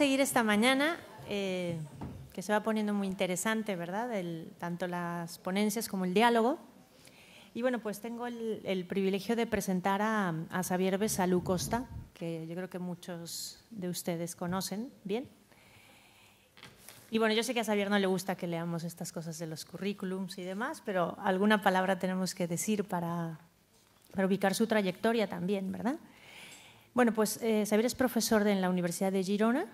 seguir esta mañana, eh, que se va poniendo muy interesante, ¿verdad? tanto las ponencias como el diálogo. Y bueno, pues tengo el, privilegio de presentar a, Xavier Besalú Costa, que yo creo que muchos de ustedes conocen bien. Y bueno, yo sé que a Xavier no le gusta que leamos estas cosas de los currículums y demás, pero alguna palabra tenemos que decir para, ubicar su trayectoria también, ¿verdad? Bueno, pues eh, Xavier es profesor de, en la Universidad de Girona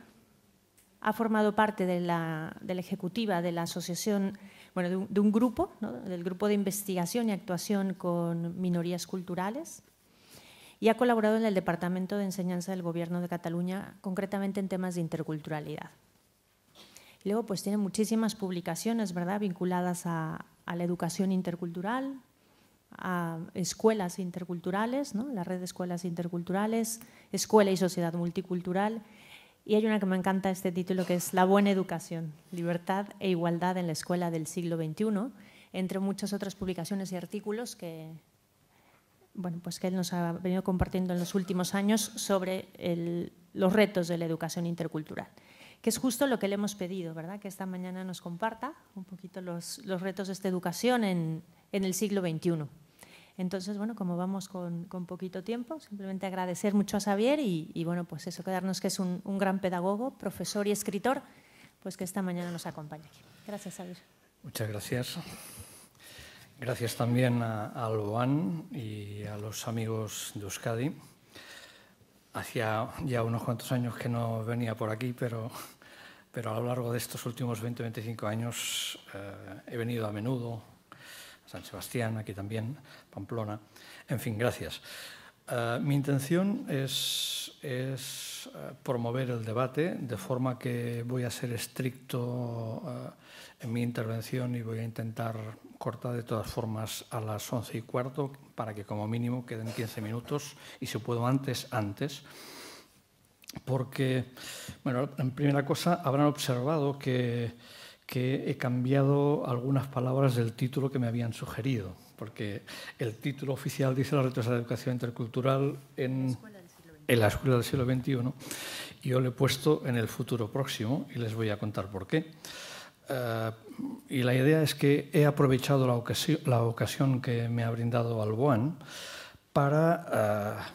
ha formado parte de la, ejecutiva de la asociación, bueno, de un, grupo, del grupo de investigación y actuación con minorías culturales, y ha colaborado en el Departamento de Enseñanza del Gobierno de Cataluña, concretamente en temas de interculturalidad. luego, pues tiene muchísimas publicaciones, ¿verdad?, vinculadas a, a la educación intercultural, a escuelas interculturales, ¿no? la red de escuelas interculturales, escuela y sociedad multicultural, y hay una que me encanta este título que es La buena educación, libertad e igualdad en la escuela del siglo XXI, entre muchas otras publicaciones y artículos que, bueno, pues que él nos ha venido compartiendo en los últimos años sobre los retos de la educación intercultural, que es justo lo que le hemos pedido, ¿verdad? Que esta mañana nos comparta un poquito los, retos de esta educación en el siglo XXI. Entonces, bueno, como vamos con, poquito tiempo, simplemente agradecer mucho a Xavier y, bueno, pues eso, quedarnos que es un, gran pedagogo, profesor y escritor, pues que esta mañana nos acompaña aquí. Gracias, Xavier. Muchas gracias. Gracias también a, a y a los amigos de Euskadi. Hacía ya unos cuantos años que no venía por aquí, pero pero a lo largo de estos últimos 20-25 años eh, he venido a menudo San Sebastián, aquí también, Pamplona. En fin, gracias. Eh, mi intención es, eh, promover el debate, de forma que voy a ser estricto eh, en mi intervención y voy a intentar cortar de todas formas a las once y cuarto para que como mínimo queden 15 minutos y si puedo antes, antes. Porque, bueno, en primera cosa, habrán observado que que he cambiado algunas palabras del título que me habían sugerido, porque el título oficial dice la retos de la educación intercultural en, la escuela del siglo XXI, y yo le he puesto en el futuro próximo, y les voy a contar por qué. Eh, y la idea es que he aprovechado la, ocasión, que me ha brindado Alboan para, eh,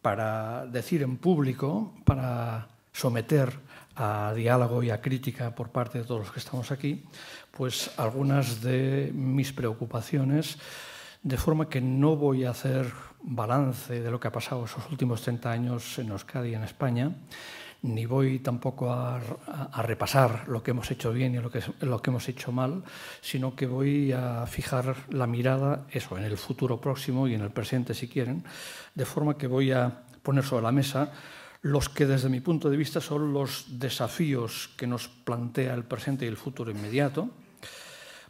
para decir en público, para someter a diálogo y a crítica por parte de todos los que estamos aquí, pues algunas de mis preocupaciones, de forma que no voy a hacer balance de lo que ha pasado esos últimos 30 años en Euskadi y en España, ni voy tampoco a, repasar lo que hemos hecho bien y lo que, lo que hemos hecho mal, sino que voy a fijar la mirada, eso, en el futuro próximo y en el presente si quieren, de forma que voy a poner sobre la mesa los que desde mi punto de vista son los desafíos que nos plantea el presente y el futuro inmediato.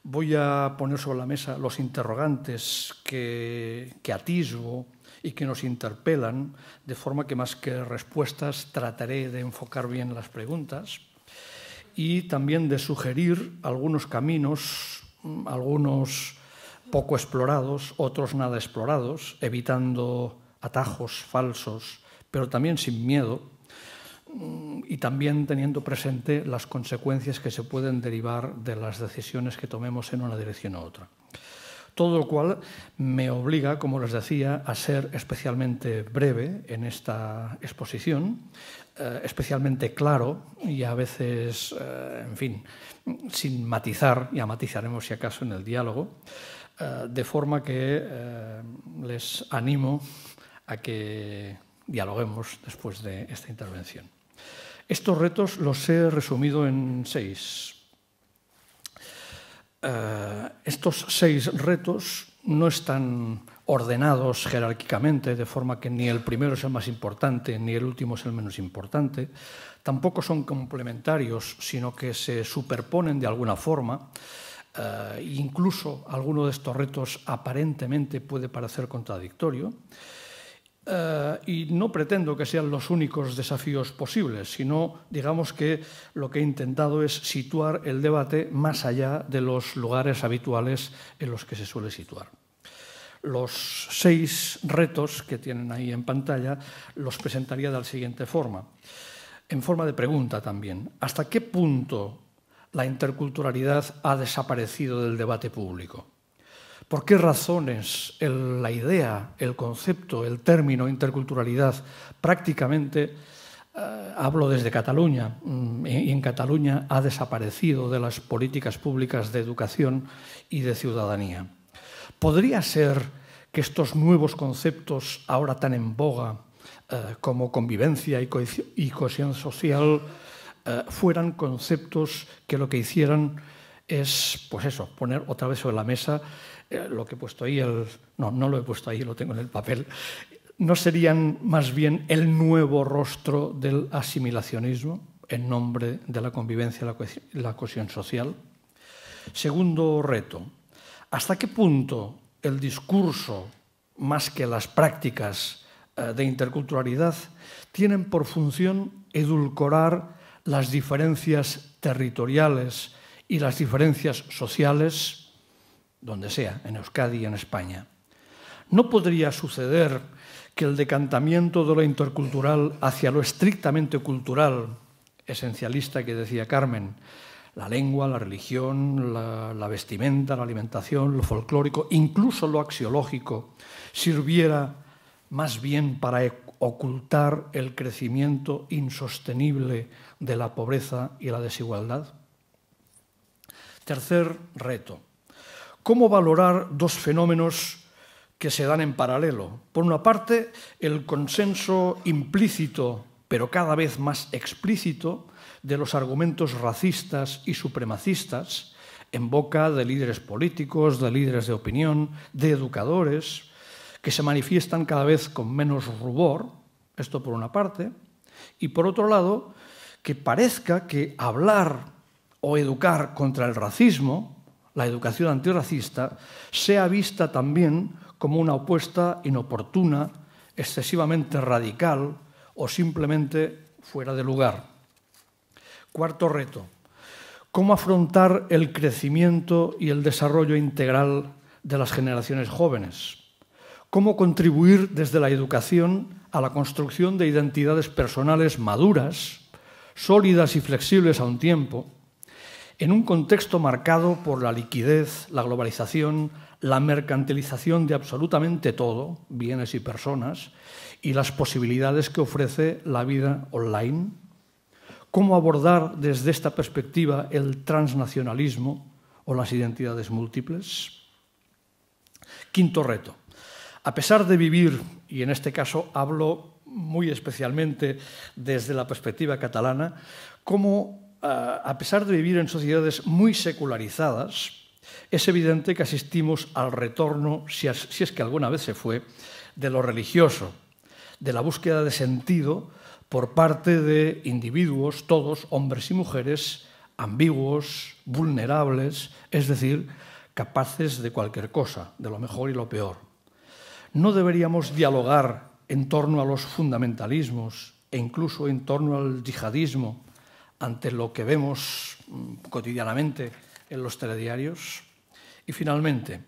Voy a poner sobre la mesa los interrogantes que, atisbo y que nos interpelan, de forma que más que respuestas trataré de enfocar bien las preguntas y también de sugerir algunos caminos, algunos poco explorados, otros nada explorados, evitando atajos falsos pero también sin miedo mm, y también teniendo presente las consecuencias que se pueden derivar de las decisiones que tomemos en una dirección u otra. Todo lo cual me obliga, como les decía, a ser especialmente breve en esta exposición, eh, especialmente claro y a veces, eh, en fin, sin matizar, ya matizaremos si acaso en el diálogo, eh, de forma que les animo a que dialoguemos después de esta intervención. Estos retos los he resumido en seis. Eh, estos seis retos no están ordenados jerárquicamente, de forma que ni el primero es el más importante, ni el último es el menos importante. Tampoco son complementarios, sino que se superponen de alguna forma. Eh, incluso alguno de estos retos aparentemente puede parecer contradictorio. Eh, y no pretendo que sean los únicos desafíos posibles, sino digamos que lo que he intentado es situar el debate más allá de los lugares habituales en los que se suele situar. Los seis retos que tienen ahí en pantalla los presentaría de la siguiente forma, en forma de pregunta también. ¿Hasta qué punto la interculturalidad ha desaparecido del debate público? ¿Por qué razones la idea, el concepto, el término interculturalidad prácticamente eh, hablo desde Cataluña, mm, y en Cataluña ha desaparecido de las políticas públicas de educación y de ciudadanía. ¿Podría ser que estos nuevos conceptos, ahora tan en boga eh, como convivencia y, cohesión social, eh, fueran conceptos que lo que hicieran es, pues eso, poner otra vez sobre la mesa eh, lo que he puesto ahí, el, no, no lo he puesto ahí, lo tengo en el papel, ¿no serían más bien el nuevo rostro del asimilacionismo en nombre de la convivencia, la, la cohesión social? Segundo reto, ¿hasta qué punto el discurso, más que las prácticas eh, de interculturalidad, tienen por función edulcorar las diferencias territoriales, y las diferencias sociales, donde sea, en Euskadi y en España. ¿No podría suceder que el decantamiento de lo intercultural hacia lo estrictamente cultural, esencialista que decía Carmen, la lengua, la religión, la, la, vestimenta, la alimentación, lo folclórico, incluso lo axiológico, sirviera más bien para ocultar el crecimiento insostenible de la pobreza y la desigualdad? Tercer reto. ¿Cómo valorar dos fenómenos que se dan en paralelo? Por una parte, el consenso implícito, pero cada vez más explícito, de los argumentos racistas y supremacistas en boca de líderes políticos, de líderes de opinión, de educadores, que se manifiestan cada vez con menos rubor, esto por una parte, y por otro lado, que parezca que hablar o educar contra el racismo, la educación antirracista, sea vista también como una opuesta inoportuna, excesivamente radical o simplemente fuera de lugar. Cuarto reto, ¿cómo afrontar el crecimiento y el desarrollo integral de las generaciones jóvenes? ¿Cómo contribuir desde la educación a la construcción de identidades personales maduras, sólidas y flexibles a un tiempo? en un contexto marcado por la liquidez, la globalización, la mercantilización de absolutamente todo, bienes y personas, y las posibilidades que ofrece la vida online? ¿Cómo abordar desde esta perspectiva el transnacionalismo o las identidades múltiples? Quinto reto. A pesar de vivir, y en este caso hablo muy especialmente desde la perspectiva catalana, ¿cómo Ah, a pesar de vivir en sociedades muy secularizadas, es evidente que asistimos al retorno, si es que alguna vez se fue, de lo religioso, de la búsqueda de sentido por parte de individuos, todos, hombres y mujeres, ambiguos, vulnerables, es decir, capaces de cualquier cosa, de lo mejor y lo peor. No deberíamos dialogar en torno a los fundamentalismos e incluso en torno al yihadismo, ante lo que vemos mm, cotidianamente en los telediarios? Y finalmente,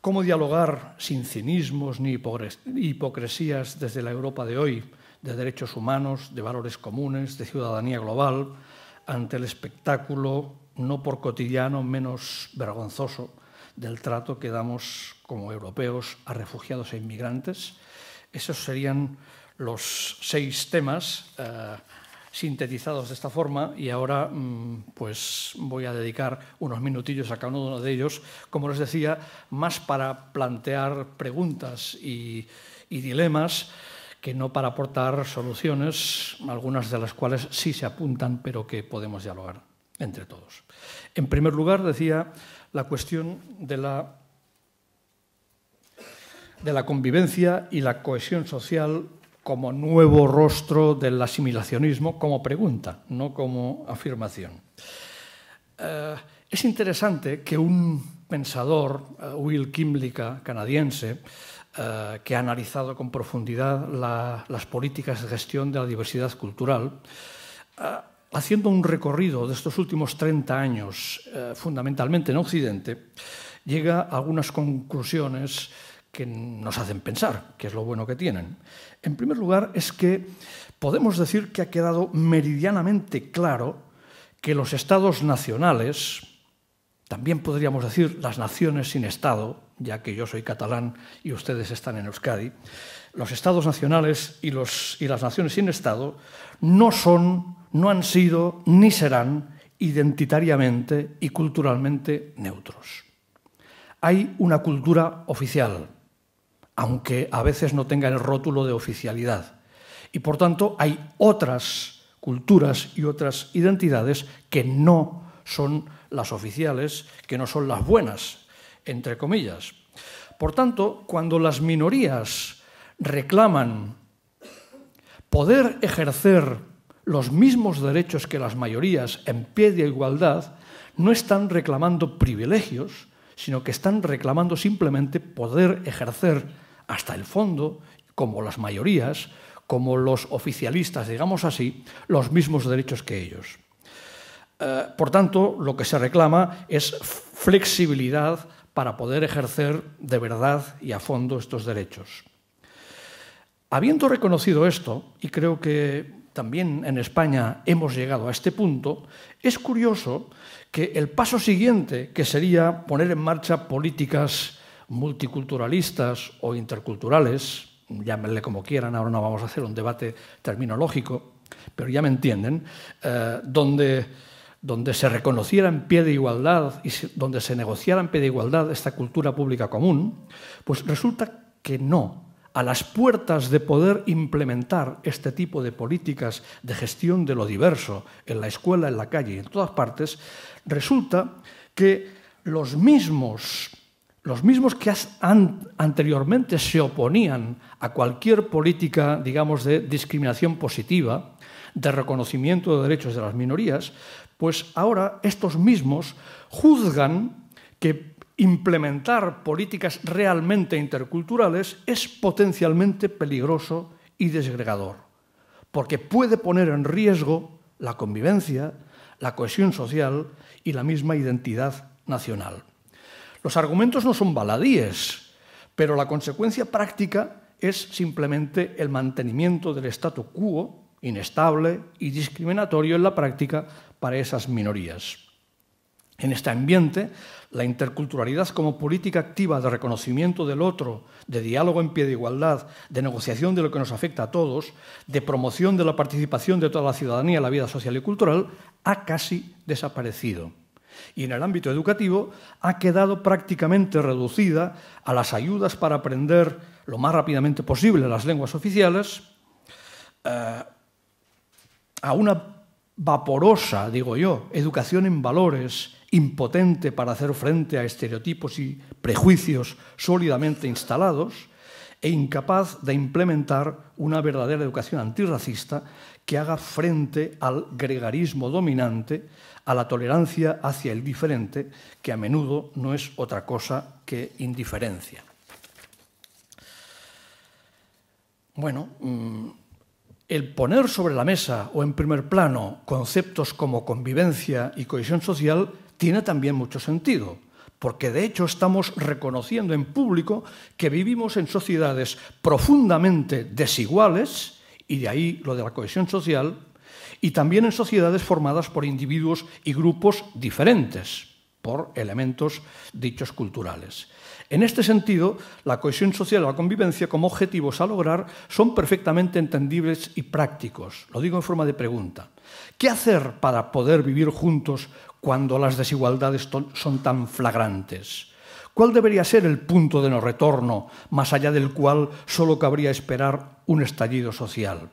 ¿cómo dialogar sin cinismos ni hipocresías desde la Europa de hoy, de derechos humanos, de valores comunes, de ciudadanía global, ante el espectáculo no por cotidiano menos vergonzoso del trato que damos como europeos a refugiados e inmigrantes? Esos serían los seis temas. Eh, sintetizados de esta forma y ahora mm, pues voy a dedicar unos minutillos a cada uno de ellos, como les decía, más para plantear preguntas y, dilemas que no para aportar soluciones, algunas de las cuales sí se apuntan, pero que podemos dialogar entre todos. En primer lugar, decía la cuestión de la, de la convivencia y la cohesión social como nuevo rostro del asimilacionismo, como pregunta, no como afirmación. Eh, es interesante que un pensador, eh, Will Kimlicka, canadiense, eh, que ha analizado con profundidad las políticas de gestión de la diversidad cultural, haciendo un recorrido de estos últimos 30 años, fundamentalmente en Occidente, llega a algunas conclusiones que nos hacen pensar, que es lo bueno que tienen. En primer lugar, es que podemos decir que ha quedado meridianamente claro que los estados nacionales, también podríamos decir las naciones sin Estado, ya que yo soy catalán y ustedes están en Euskadi, los estados nacionales y, las naciones sin Estado no son, no han sido ni serán identitariamente y culturalmente neutros. Hay una cultura oficial, aunque a veces no tenga el rótulo de oficialidad. Y por tanto hay otras culturas y otras identidades que no son las oficiales, que no son las buenas, entre comillas. Por tanto, cuando las minorías reclaman poder ejercer los mismos derechos que las mayorías en pie de igualdad, no están reclamando privilegios, sino que están reclamando simplemente poder ejercer hasta el fondo, como las mayorías, como los oficialistas, digamos así, los mismos derechos que ellos. Eh, por tanto, lo que se reclama es flexibilidad para poder ejercer de verdad y a fondo estos derechos. Habiendo reconocido esto, y creo que también en España hemos llegado a este punto, es curioso que el paso siguiente, que sería poner en marcha políticas multiculturalistas o interculturales, llámenle como quieran, ahora no vamos a hacer un debate terminológico, pero ya me entienden, eh, donde, se reconociera en pie de igualdad y donde se negociara en pie de igualdad esta cultura pública común, pues resulta que no. A las puertas de poder implementar este tipo de políticas de gestión de lo diverso en la escuela, en la calle y en todas partes, resulta que los mismos los mismos que anteriormente se oponían a cualquier política, digamos, de discriminación positiva, de reconocimiento de derechos de las minorías, pues ahora estos mismos juzgan que implementar políticas realmente interculturales es potencialmente peligroso y desgregador, porque puede poner en riesgo la convivencia, la cohesión social y la misma identidad nacional. Los argumentos no son baladíes, pero la consecuencia práctica es simplemente el mantenimiento del statu quo inestable y discriminatorio en la práctica para esas minorías. En este ambiente, la interculturalidad como política activa de reconocimiento del otro, de diálogo en pie de igualdad, de negociación de lo que nos afecta a todos, de promoción de la participación de toda la ciudadanía en la vida social y cultural, ha casi desaparecido y en el ámbito educativo ha quedado prácticamente reducida a las ayudas para aprender lo más rápidamente posible las lenguas oficiales, eh, a una vaporosa, digo yo, educación en valores impotente para hacer frente a estereotipos y prejuicios sólidamente instalados, e incapaz de implementar una verdadera educación antirracista que haga frente al gregarismo dominante, a la tolerancia hacia el diferente, que a menudo no es otra cosa que indiferencia. Bueno, mm, el poner sobre la mesa o en primer plano conceptos como convivencia y cohesión social tiene también mucho sentido porque de hecho estamos reconociendo en público que vivimos en sociedades profundamente desiguales, y de ahí lo de la cohesión social, y también en sociedades formadas por individuos y grupos diferentes, por elementos dichos culturales. En este sentido, la cohesión social y la convivencia como objetivos a lograr son perfectamente entendibles y prácticos. Lo digo en forma de pregunta. ¿Qué hacer para poder vivir juntos cuando las desigualdades son tan flagrantes? ¿Cuál debería ser el punto de no retorno, más allá del cual solo cabría esperar un estallido social?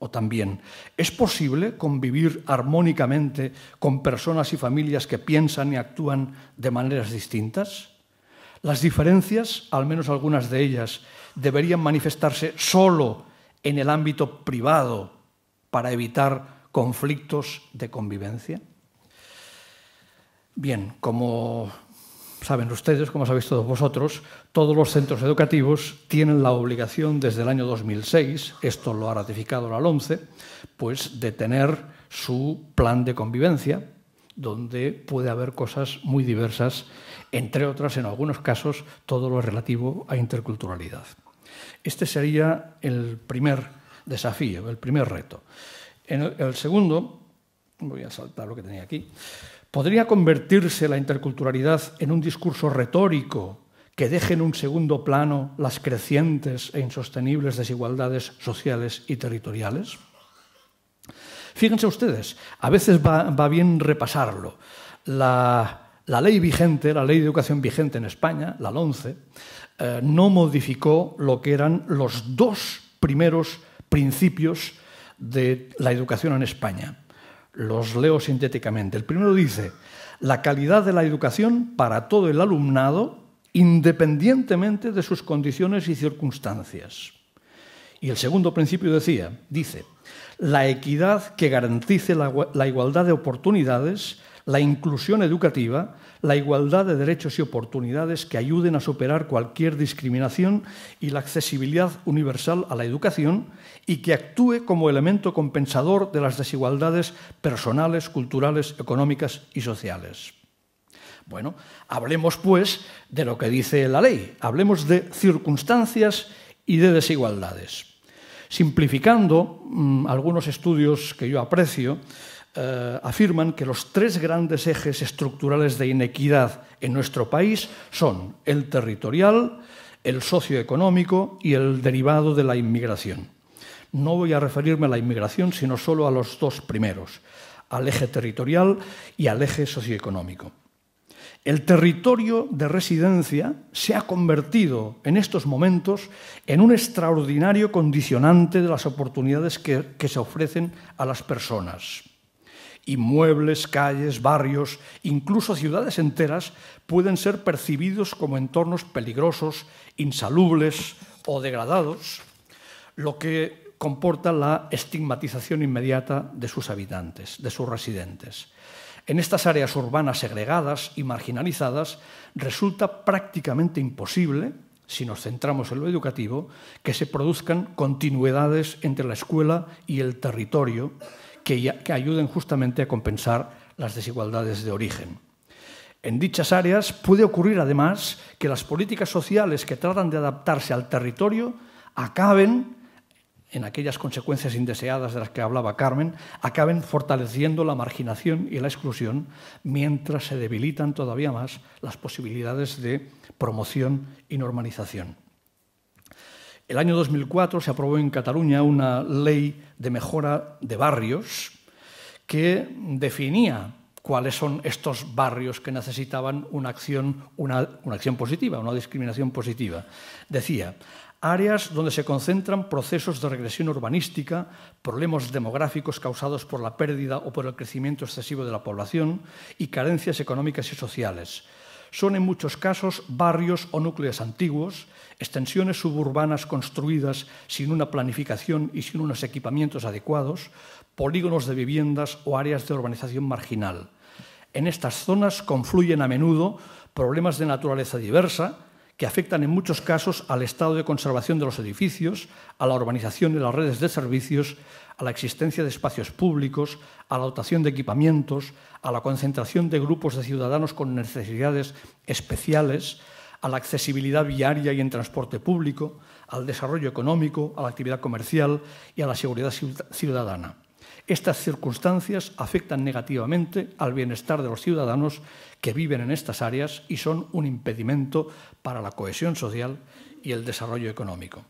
O también, ¿es posible convivir armónicamente con personas y familias que piensan y actúan de maneras distintas? Las diferencias, al menos algunas de ellas, deberían manifestarse solo en el ámbito privado para evitar conflictos de convivencia. Bien, como saben ustedes, como sabéis todos vosotros, todos los centros educativos tienen la obligación desde el año 2006, esto lo ha ratificado la LOMCE, pues de tener su plan de convivencia, donde puede haber cosas muy diversas, entre otras, en algunos casos, todo lo relativo a interculturalidad. Este sería el primer desafío, el primer reto. En el segundo, voy a saltar lo que tenía aquí, ¿Podría convertirse la interculturalidad en un discurso retórico que deje en un segundo plano las crecientes e insostenibles desigualdades sociales y territoriales? Fíjense ustedes, a veces va, bien repasarlo. La, ley vigente, la ley de educación vigente en España, la 11, eh, no modificó lo que eran los dos primeros principios de la educación en España. Los leo sintéticamente. El primero dice, la calidad de la educación para todo el alumnado, independientemente de sus condiciones y circunstancias. Y el segundo principio decía, dice, la equidad que garantice la, igualdad de oportunidades, la inclusión educativa, la igualdad de derechos y oportunidades que ayuden a superar cualquier discriminación y la accesibilidad universal a la educación y que actúe como elemento compensador de las desigualdades personales, culturales, económicas y sociales. Bueno, hablemos pues de lo que dice la ley, hablemos de circunstancias y de desigualdades. Simplificando mm, algunos estudios que yo aprecio, eh, afirman que los tres grandes ejes estructurales de inequidad en nuestro país son el territorial, el socioeconómico y el derivado de la inmigración. No voy a referirme a la inmigración, sino solo a los dos primeros, al eje territorial y al eje socioeconómico. El territorio de residencia se ha convertido en estos momentos en un extraordinario condicionante de las oportunidades que se ofrecen a las personas. Inmuebles, calles, barrios, incluso ciudades enteras pueden ser percibidos como entornos peligrosos, insalubles o degradados, lo que comporta la estigmatización inmediata de sus habitantes, de sus residentes. En estas áreas urbanas segregadas y marginalizadas resulta prácticamente imposible, si nos centramos en lo educativo, que se produzcan continuidades entre la escuela y el territorio que, ayuden justamente a compensar las desigualdades de origen. En dichas áreas puede ocurrir además que las políticas sociales que tratan de adaptarse al territorio acaben, en aquellas consecuencias indeseadas de las que hablaba Carmen, acaben fortaleciendo la marginación y la exclusión mientras se debilitan todavía más las posibilidades de promoción y normalización. El año 2004 se aprobó en Cataluña una ley de mejora de barrios que definía cuáles son estos barrios que necesitaban una acción, una, acción positiva, una discriminación positiva. Decía, áreas donde se concentran procesos de regresión urbanística, problemas demográficos causados por la pérdida o por el crecimiento excesivo de la población y carencias económicas y sociales son en muchos casos barrios o núcleos antiguos, extensiones suburbanas construidas sin una planificación y sin unos equipamientos adecuados, polígonos de viviendas o áreas de urbanización marginal. En estas zonas confluyen a menudo problemas de naturaleza diversa, que afectan en muchos casos al estado de conservación de los edificios, a la urbanización de las redes de servicios, a la existencia de espacios públicos, a la dotación de equipamientos, a la concentración de grupos de ciudadanos con necesidades especiales, a la accesibilidad viaria y en transporte público, al desarrollo económico, a la actividad comercial y a la seguridad ciudadana. Estas circunstancias afectan negativamente al bienestar de los ciudadanos que viven en estas áreas y son un impedimento para la cohesión social y el desarrollo económico.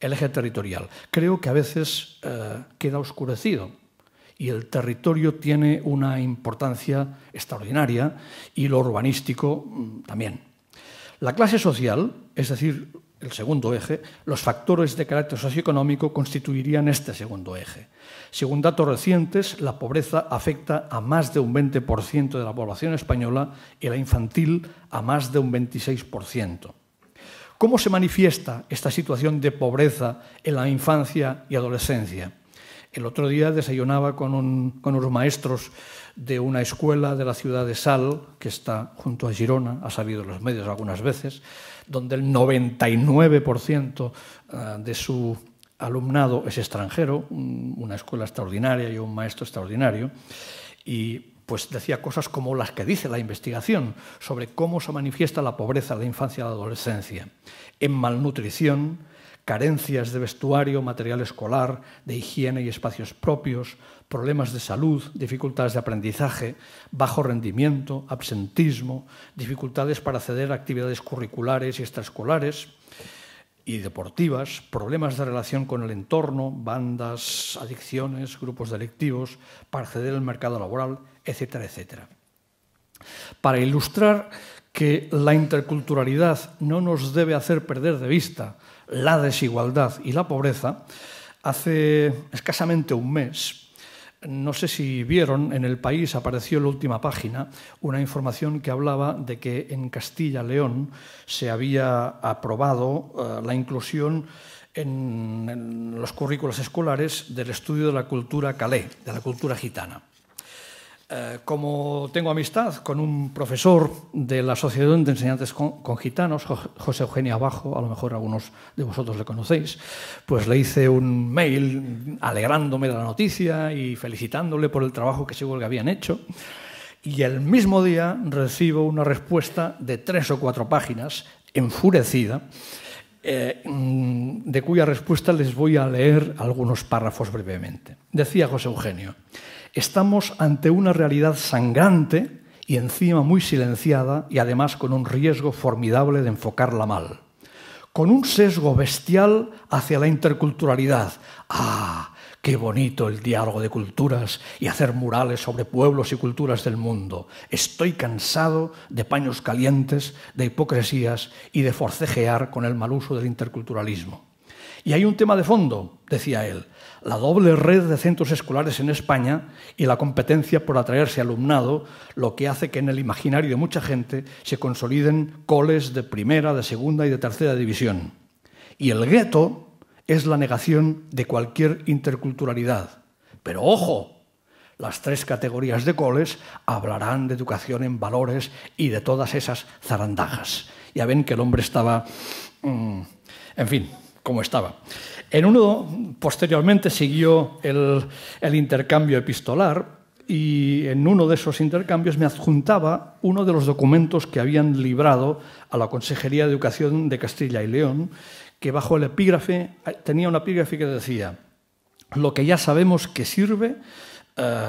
El eje territorial. Creo que a veces eh, queda oscurecido y el territorio tiene una importancia extraordinaria y lo urbanístico mm, también. La clase social, es decir, el segundo eje, los factores de carácter socioeconómico constituirían este segundo eje. Según datos recientes, la pobreza afecta a más de un 20% de la población española y la infantil a más de un 26%. ¿Cómo se manifiesta esta situación de pobreza en la infancia y adolescencia? El otro día desayunaba con, unos maestros de una escuela de la ciudad de Sal, que está junto a Girona, ha sabido los medios algunas veces, donde el 99% ah, de su alumnado es extranjero, una escuela extraordinaria y un maestro extraordinario, y pues decía cosas como las que dice la investigación sobre cómo se manifiesta la pobreza de la infancia y la adolescencia, en malnutrición, carencias de vestuario, material escolar, de higiene y espacios propios, problemas de salud, dificultades de aprendizaje, bajo rendimiento, absentismo, dificultades para acceder a actividades curriculares y extraescolares y deportivas, problemas de relación con el entorno, bandas, adicciones, grupos delictivos, para acceder al mercado laboral, etcétera, etcétera. Para ilustrar que la interculturalidad no nos debe hacer perder de vista la desigualdad y la pobreza, hace escasamente un mes, no sé si vieron, en el país apareció en la última página una información que hablaba de que en Castilla-León se había aprobado eh, la inclusión en, los currículos escolares del estudio de la cultura calé, de la cultura gitana. Eh, como tengo amistad con un profesor de la Asociación de Enseñantes con, Gitanos, José Eugenio Abajo, a lo mejor algunos de vosotros le conocéis, pues le hice un mail alegrándome de la noticia y felicitándole por el trabajo que seguro que habían hecho. Y el mismo día recibo una respuesta de tres o cuatro páginas, enfurecida, eh, de cuya respuesta les voy a leer algunos párrafos brevemente. Decía José Eugenio estamos ante una realidad sangrante y encima muy silenciada y además con un riesgo formidable de enfocarla mal. Con un sesgo bestial hacia la interculturalidad. ¡Ah! Qué bonito el diálogo de culturas y hacer murales sobre pueblos y culturas del mundo. Estoy cansado de paños calientes, de hipocresías y de forcejear con el mal uso del interculturalismo. Y hay un tema de fondo, decía él, la doble red de centros escolares en España y la competencia por atraerse alumnado, lo que hace que en el imaginario de mucha gente se consoliden coles de primera, de segunda y de tercera división. Y el gueto es la negación de cualquier interculturalidad. Pero ojo, las tres categorías de coles hablarán de educación en valores y de todas esas zarandajas. Ya ven que el hombre estaba... Mm, en fin, como estaba. En uno, posteriormente, siguió el, intercambio epistolar y en uno de esos intercambios me adjuntaba uno de los documentos que habían librado a la Consejería de Educación de Castilla y León, que bajo el epígrafe tenía una epígrafe que decía, lo que ya sabemos que sirve... Eh,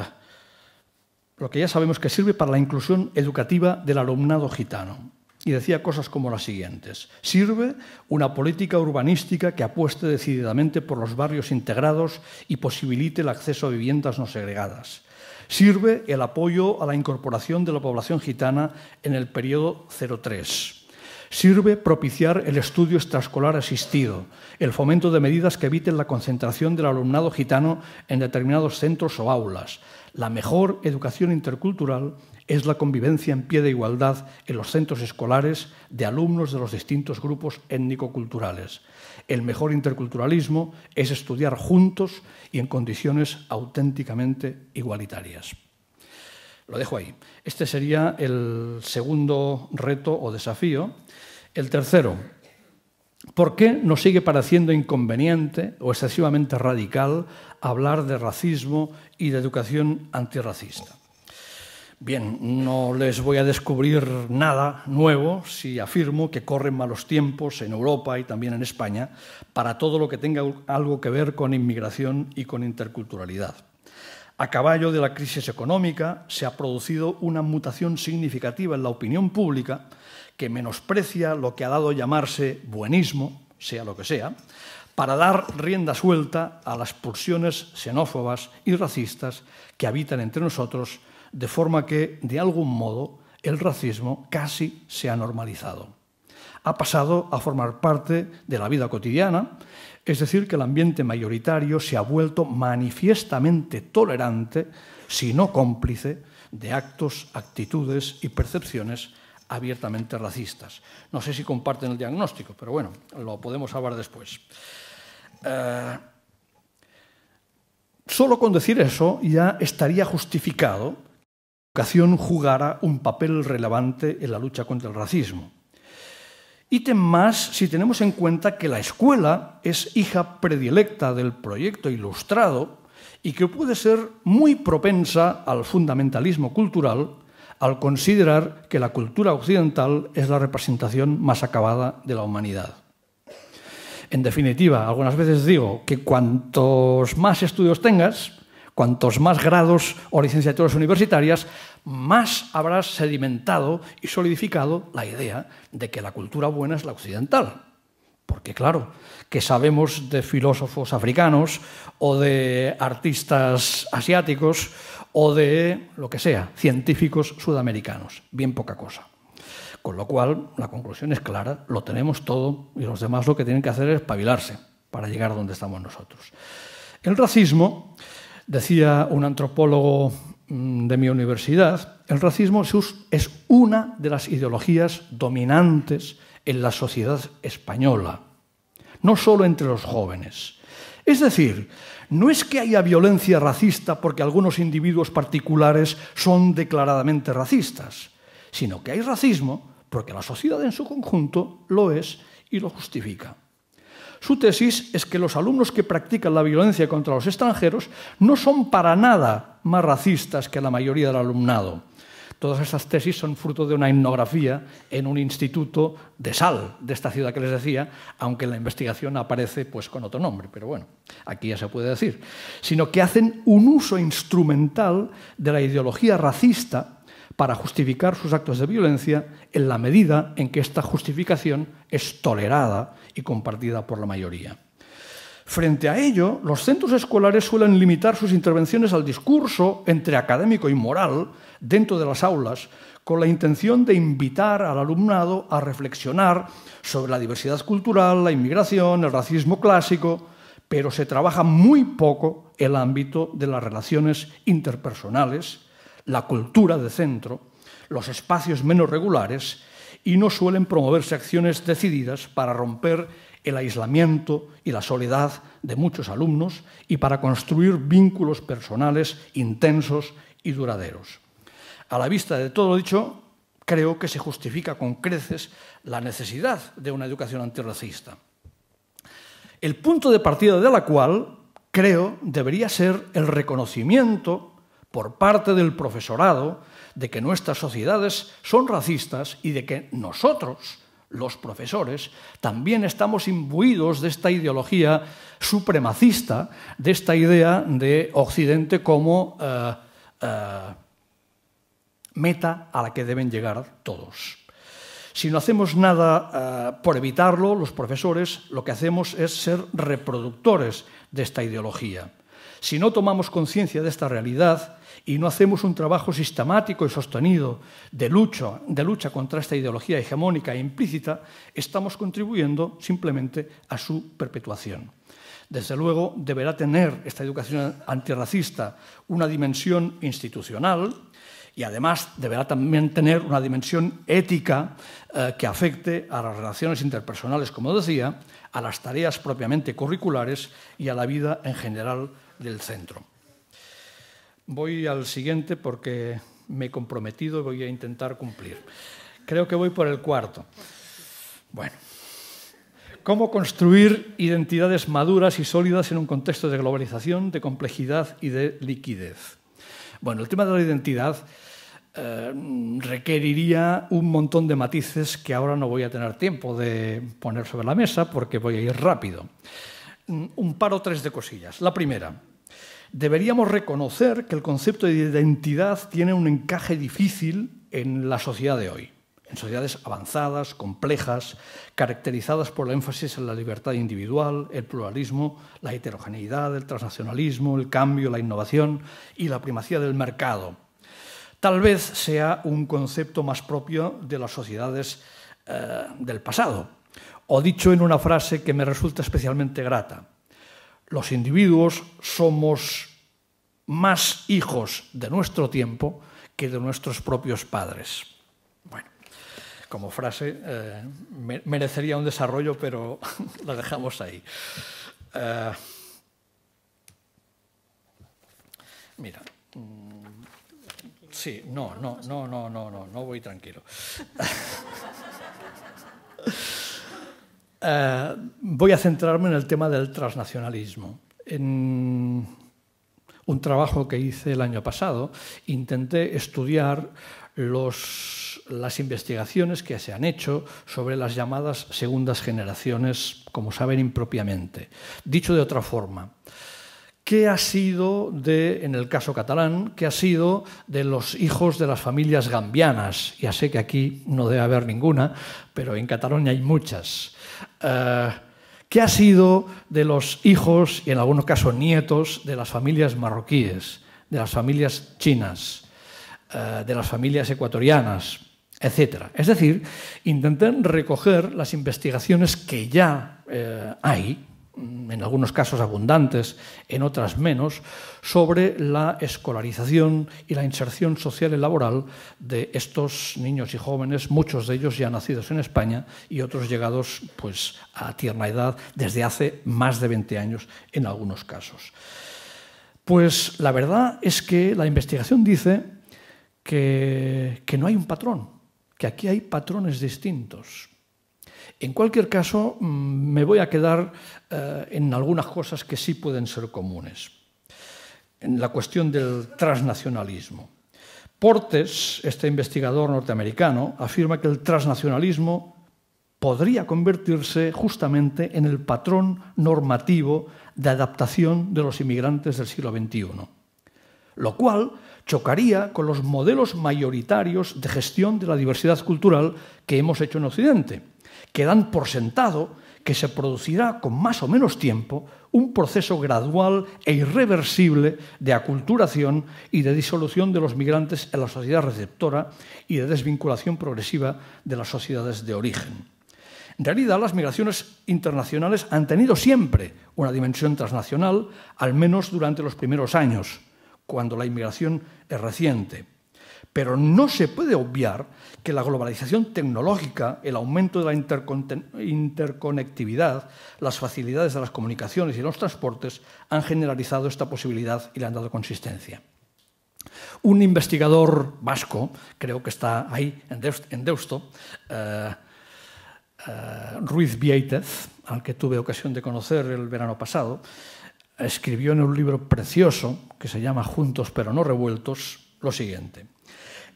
lo que ya sabemos que sirve para la inclusión educativa del alumnado gitano y decía cosas como las siguientes. Sirve una política urbanística que apueste decididamente por los barrios integrados y posibilite el acceso a viviendas no segregadas. Sirve el apoyo a la incorporación de la población gitana en el periodo 03. Sirve propiciar el estudio extraescolar asistido, el fomento de medidas que eviten la concentración del alumnado gitano en determinados centros o aulas, la mejor educación intercultural es la convivencia en pie de igualdad en los centros escolares de alumnos de los distintos grupos étnico-culturales. El mejor interculturalismo es estudiar juntos y en condiciones auténticamente igualitarias. Lo dejo ahí. Este sería el segundo reto o desafío. El tercero, ¿Por qué nos sigue pareciendo inconveniente o excesivamente radical hablar de racismo y de educación antirracista? Bien, no les voy a descubrir nada nuevo si afirmo que corren malos tiempos en Europa y también en España para todo lo que tenga algo que ver con inmigración y con interculturalidad. A caballo de la crisis económica se ha producido una mutación significativa en la opinión pública que menosprecia lo que ha dado llamarse buenismo, sea lo que sea, para dar rienda suelta a las pulsiones xenófobas y racistas que habitan entre nosotros, de forma que, de algún modo, el racismo casi se ha normalizado. Ha pasado a formar parte de la vida cotidiana, es decir, que el ambiente mayoritario se ha vuelto manifiestamente tolerante, si no cómplice, de actos, actitudes y percepciones abiertamente racistas. No sé si comparten el diagnóstico, pero bueno, lo podemos hablar después. Eh, solo con decir eso ya estaría justificado que la educación jugara un papel relevante en la lucha contra el racismo. Ítem más si tenemos en cuenta que la escuela es hija predilecta del proyecto ilustrado y que puede ser muy propensa al fundamentalismo cultural al considerar que la cultura occidental es la representación más acabada de la humanidad. En definitiva, algunas veces digo que cuantos más estudios tengas, cuantos más grados o licenciaturas universitarias, más habrás sedimentado y solidificado la idea de que la cultura buena es la occidental. Porque claro, que sabemos de filósofos africanos o de artistas asiáticos o de lo que sea, científicos sudamericanos, bien poca cosa. Con lo cual, la conclusión es clara, lo tenemos todo y los demás lo que tienen que hacer es pavilarse para llegar a donde estamos nosotros. El racismo, decía un antropólogo mm, de mi universidad, el racismo es una de las ideologías dominantes en la sociedad española, no solo entre los jóvenes. Es decir, no es que haya violencia racista porque algunos individuos particulares son declaradamente racistas, sino que hay racismo porque la sociedad en su conjunto lo es y lo justifica. Su tesis es que los alumnos que practican la violencia contra los extranjeros no son para nada más racistas que la mayoría del alumnado Todas esas tesis son fruto de una etnografía en un instituto de sal de esta ciudad que les decía, aunque la investigación aparece pues, con otro nombre, pero bueno, aquí ya se puede decir. Sino que hacen un uso instrumental de la ideología racista para justificar sus actos de violencia en la medida en que esta justificación es tolerada y compartida por la mayoría. Frente a ello, los centros escolares suelen limitar sus intervenciones al discurso entre académico y moral dentro de las aulas con la intención de invitar al alumnado a reflexionar sobre la diversidad cultural, la inmigración, el racismo clásico, pero se trabaja muy poco el ámbito de las relaciones interpersonales, la cultura de centro, los espacios menos regulares y no suelen promoverse acciones decididas para romper el aislamiento y la soledad de muchos alumnos y para construir vínculos personales intensos y duraderos. A la vista de todo lo dicho, creo que se justifica con creces la necesidad de una educación antirracista. El punto de partida de la cual, creo, debería ser el reconocimiento por parte del profesorado de que nuestras sociedades son racistas y de que nosotros, los profesores, también estamos imbuidos de esta ideología supremacista, de esta idea de Occidente como... Eh, eh, meta a la que deben llegar todos. Si no hacemos nada eh, por evitarlo, los profesores lo que hacemos es ser reproductores de esta ideología. Si no tomamos conciencia de esta realidad y no hacemos un trabajo sistemático y sostenido de lucha, de lucha contra esta ideología hegemónica e implícita, estamos contribuyendo simplemente a su perpetuación. Desde luego, deberá tener esta educación antirracista una dimensión institucional, y además deberá también tener una dimensión ética eh, que afecte a las relaciones interpersonales, como decía, a las tareas propiamente curriculares y a la vida en general del centro. Voy al siguiente porque me he comprometido y voy a intentar cumplir. Creo que voy por el cuarto. Bueno, ¿cómo construir identidades maduras y sólidas en un contexto de globalización, de complejidad y de liquidez? Bueno, el tema de la identidad eh, requeriría un montón de matices que ahora no voy a tener tiempo de poner sobre la mesa porque voy a ir rápido. Mm, un par o tres de cosillas. La primera, deberíamos reconocer que el concepto de identidad tiene un encaje difícil en la sociedad de hoy, en sociedades avanzadas, complejas, caracterizadas por el énfasis en la libertad individual, el pluralismo, la heterogeneidad, el transnacionalismo, el cambio, la innovación y la primacía del mercado Tal vez sea un concepto más propio de las sociedades eh, del pasado, o dicho en una frase que me resulta especialmente grata, los individuos somos más hijos de nuestro tiempo que de nuestros propios padres. Bueno, como frase eh, merecería un desarrollo, pero la dejamos ahí. Eh, mira. Mm, Sí, no, no, no, no, no, no, no voy tranquilo. Eh, voy a centrarme en el tema del transnacionalismo. En un trabajo que hice el año pasado, intenté estudiar los, las investigaciones que se han hecho sobre las llamadas segundas generaciones, como saben impropiamente. Dicho de otra forma, ¿Qué ha sido de, en el caso catalán, qué ha sido de los hijos de las familias gambianas? Ya sé que aquí no debe haber ninguna, pero en Cataluña hay muchas. Eh, ¿Qué ha sido de los hijos y en algunos casos nietos de las familias marroquíes, de las familias chinas, eh, de las familias ecuatorianas, etcétera? Es decir, intentan recoger las investigaciones que ya eh, hay Mm, en algunos casos abundantes, en otras menos, sobre la escolarización y la inserción social y laboral de estos niños y jóvenes, muchos de ellos ya nacidos en España y otros llegados pues, a tierna edad desde hace más de 20 años en algunos casos. Pues la verdad es que la investigación dice que, que no hay un patrón, que aquí hay patrones distintos. En cualquier caso, mm, me voy a quedar eh, en algunas cosas que sí pueden ser comunes. En la cuestión del transnacionalismo. Portes, este investigador norteamericano, afirma que el transnacionalismo podría convertirse justamente en el patrón normativo de adaptación de los inmigrantes del siglo XXI, lo cual chocaría con los modelos mayoritarios de gestión de la diversidad cultural que hemos hecho en Occidente quedan dan por sentado que se producirá con más o menos tiempo un proceso gradual e irreversible de aculturación y de disolución de los migrantes en la sociedad receptora y de desvinculación progresiva de las sociedades de origen. En realidad, las migraciones internacionales han tenido siempre una dimensión transnacional, al menos durante los primeros años, cuando la inmigración es reciente. Pero no se puede obviar que la globalización tecnológica, el aumento de la interconectividad, las facilidades de las comunicaciones y los transportes han generalizado esta posibilidad y le han dado consistencia. Un investigador vasco, creo que está ahí en Deusto, eh, eh, Ruiz Viéitez, al que tuve ocasión de conocer el verano pasado, escribió en un libro precioso que se llama Juntos pero no revueltos lo siguiente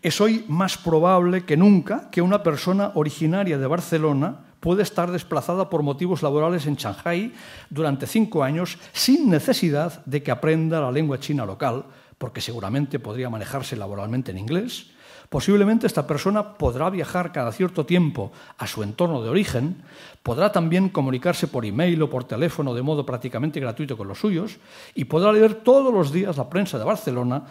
es hoy más probable que nunca que una persona originaria de Barcelona pueda estar desplazada por motivos laborales en Shanghai durante cinco años sin necesidad de que aprenda la lengua china local, porque seguramente podría manejarse laboralmente en inglés, Posiblemente esta persona podrá viajar cada cierto tiempo a su entorno de origen, podrá también comunicarse por email o por teléfono de modo prácticamente gratuito con los suyos y podrá leer todos los días la prensa de Barcelona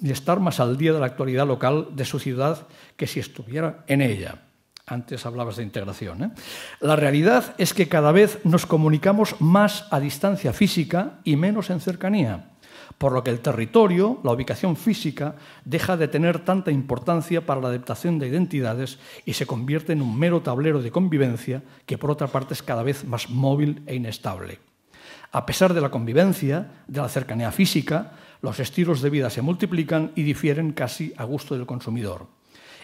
y estar más al día de la actualidad local de su ciudad que si estuviera en ella. Antes hablabas de integración. ¿eh? La realidad es que cada vez nos comunicamos más a distancia física y menos en cercanía por lo que el territorio, la ubicación física, deja de tener tanta importancia para la adaptación de identidades y se convierte en un mero tablero de convivencia que por otra parte es cada vez más móvil e inestable. A pesar de la convivencia, de la cercanía física, los estilos de vida se multiplican y difieren casi a gusto del consumidor.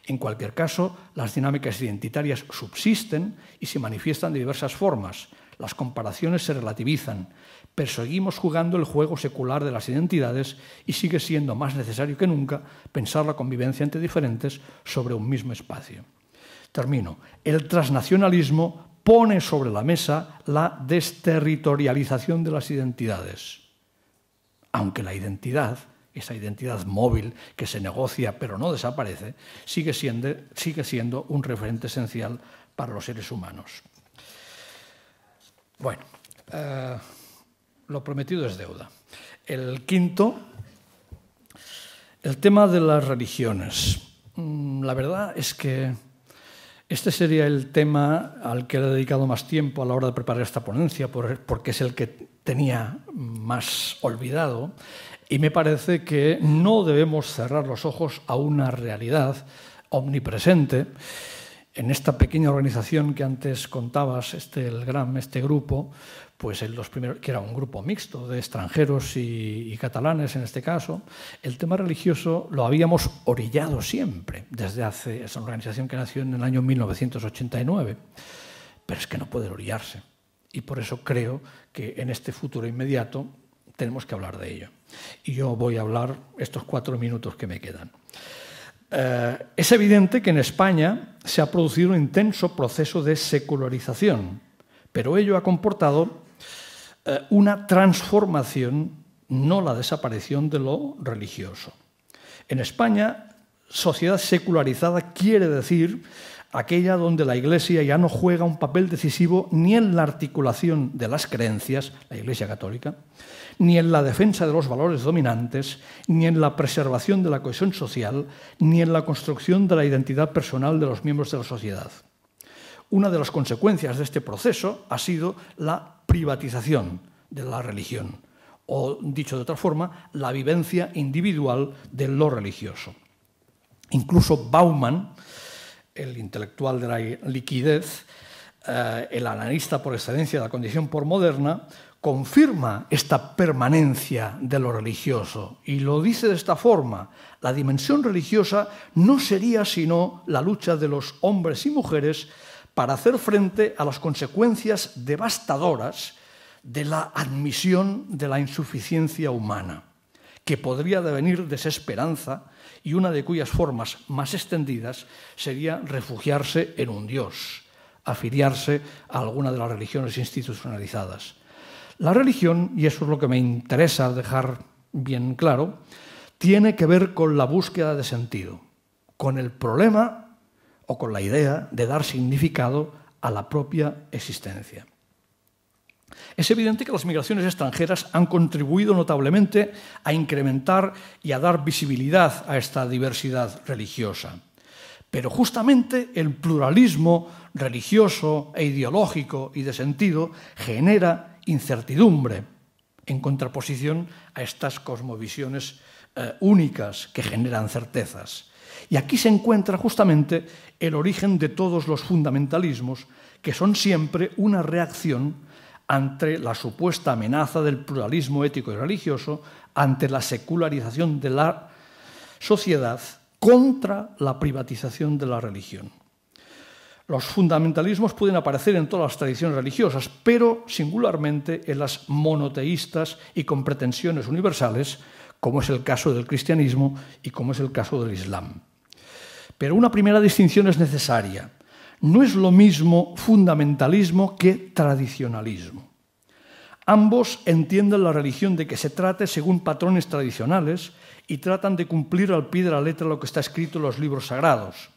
En cualquier caso, las dinámicas identitarias subsisten y se manifiestan de diversas formas. Las comparaciones se relativizan, pero seguimos jugando el juego secular de las identidades y sigue siendo más necesario que nunca pensar la convivencia entre diferentes sobre un mismo espacio. Termino. El transnacionalismo pone sobre la mesa la desterritorialización de las identidades. Aunque la identidad, esa identidad móvil que se negocia pero no desaparece, sigue siendo, un referente esencial para los seres humanos. Bueno. Eh, lo prometido es deuda. El quinto, el tema de las religiones. Mm, la verdad es que este sería el tema al que he dedicado más tiempo a la hora de preparar esta ponencia, porque es el que tenía más olvidado. Y me parece que no debemos cerrar los ojos a una realidad omnipresente en esta pequeña organización que antes contabas, este, el GRAM, este grupo, pues los primeros, que era un grupo mixto de extranjeros y, y, catalanes en este caso, el tema religioso lo habíamos orillado siempre, desde hace, es una organización que nació en el año 1989, pero es que no puede orillarse. Y por eso creo que en este futuro inmediato tenemos que hablar de ello. Y yo voy a hablar estos cuatro minutos que me quedan. Eh, es evidente que en España se ha producido un intenso proceso de secularización, pero ello ha comportado eh, una transformación, no la desaparición de lo religioso. En España, sociedad secularizada quiere decir aquella donde la Iglesia ya no juega un papel decisivo ni en la articulación de las creencias, la Iglesia católica, ni en la defensa de los valores dominantes, ni en la preservación de la cohesión social, ni en la construcción de la identidad personal de los miembros de la sociedad. Una de las consecuencias de este proceso ha sido la privatización de la religión, o dicho de otra forma, la vivencia individual de lo religioso. Incluso Bauman, el intelectual de la liquidez, eh, el analista por excelencia de la condición por moderna, confirma esta permanencia de lo religioso y lo dice de esta forma. La dimensión religiosa no sería sino la lucha de los hombres y mujeres para hacer frente a las consecuencias devastadoras de la admisión de la insuficiencia humana, que podría devenir desesperanza y una de cuyas formas más extendidas sería refugiarse en un dios, afiliarse a alguna de las religiones institucionalizadas. La religión, y eso es lo que me interesa dejar bien claro, tiene que ver con la búsqueda de sentido, con el problema o con la idea de dar significado a la propia existencia. Es evidente que las migraciones extranjeras han contribuido notablemente a incrementar y a dar visibilidad a esta diversidad religiosa. Pero justamente el pluralismo religioso e ideológico y de sentido genera incertidumbre, en contraposición a estas cosmovisiones eh, únicas que generan certezas. Y aquí se encuentra justamente el origen de todos los fundamentalismos, que son siempre una reacción ante la supuesta amenaza del pluralismo ético y religioso, ante la secularización de la sociedad contra la privatización de la religión. Los fundamentalismos pueden aparecer en todas las tradiciones religiosas, pero singularmente en las monoteístas y con pretensiones universales, como es el caso del cristianismo y como es el caso del islam. Pero una primera distinción es necesaria. No es lo mismo fundamentalismo que tradicionalismo. Ambos entienden la religión de que se trate según patrones tradicionales y tratan de cumplir al pie de la letra lo que está escrito en los libros sagrados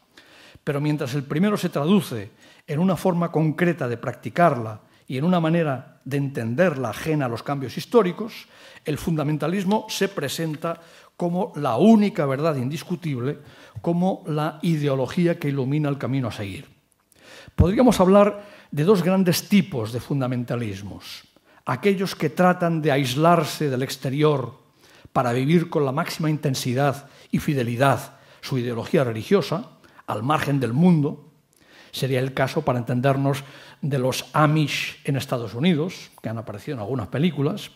pero mientras el primero se traduce en una forma concreta de practicarla y en una manera de entenderla ajena a los cambios históricos, el fundamentalismo se presenta como la única verdad indiscutible, como la ideología que ilumina el camino a seguir. Podríamos hablar de dos grandes tipos de fundamentalismos. Aquellos que tratan de aislarse del exterior para vivir con la máxima intensidad y fidelidad su ideología religiosa, al margen del mundo. Sería el caso, para entendernos, de los Amish en Estados Unidos, que han aparecido en algunas películas.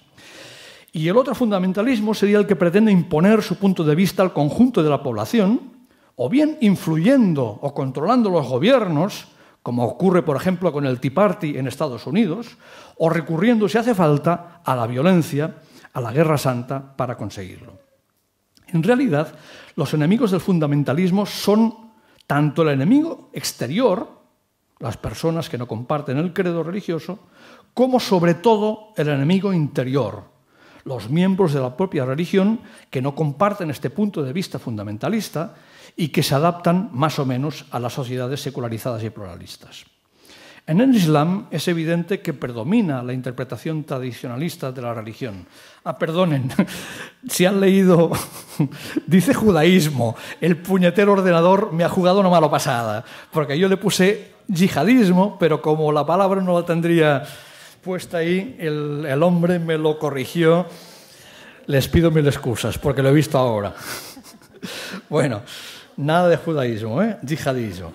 Y el otro fundamentalismo sería el que pretende imponer su punto de vista al conjunto de la población, o bien influyendo o controlando los gobiernos, como ocurre por ejemplo con el Tea Party en Estados Unidos, o recurriendo si hace falta a la violencia, a la guerra santa para conseguirlo. En realidad, los enemigos del fundamentalismo son tanto el enemigo exterior, las personas que no comparten el credo religioso, como sobre todo el enemigo interior, los miembros de la propia religión que no comparten este punto de vista fundamentalista y que se adaptan más o menos a las sociedades secularizadas y pluralistas. En el Islam es evidente que predomina la interpretación tradicionalista de la religión. Ah, perdonen, si han leído, dice judaísmo, el puñetero ordenador me ha jugado una mala pasada, porque yo le puse yihadismo, pero como la palabra no la tendría puesta ahí, el, el hombre me lo corrigió. Les pido mil excusas, porque lo he visto ahora. bueno, nada de judaísmo, ¿eh? Yihadismo.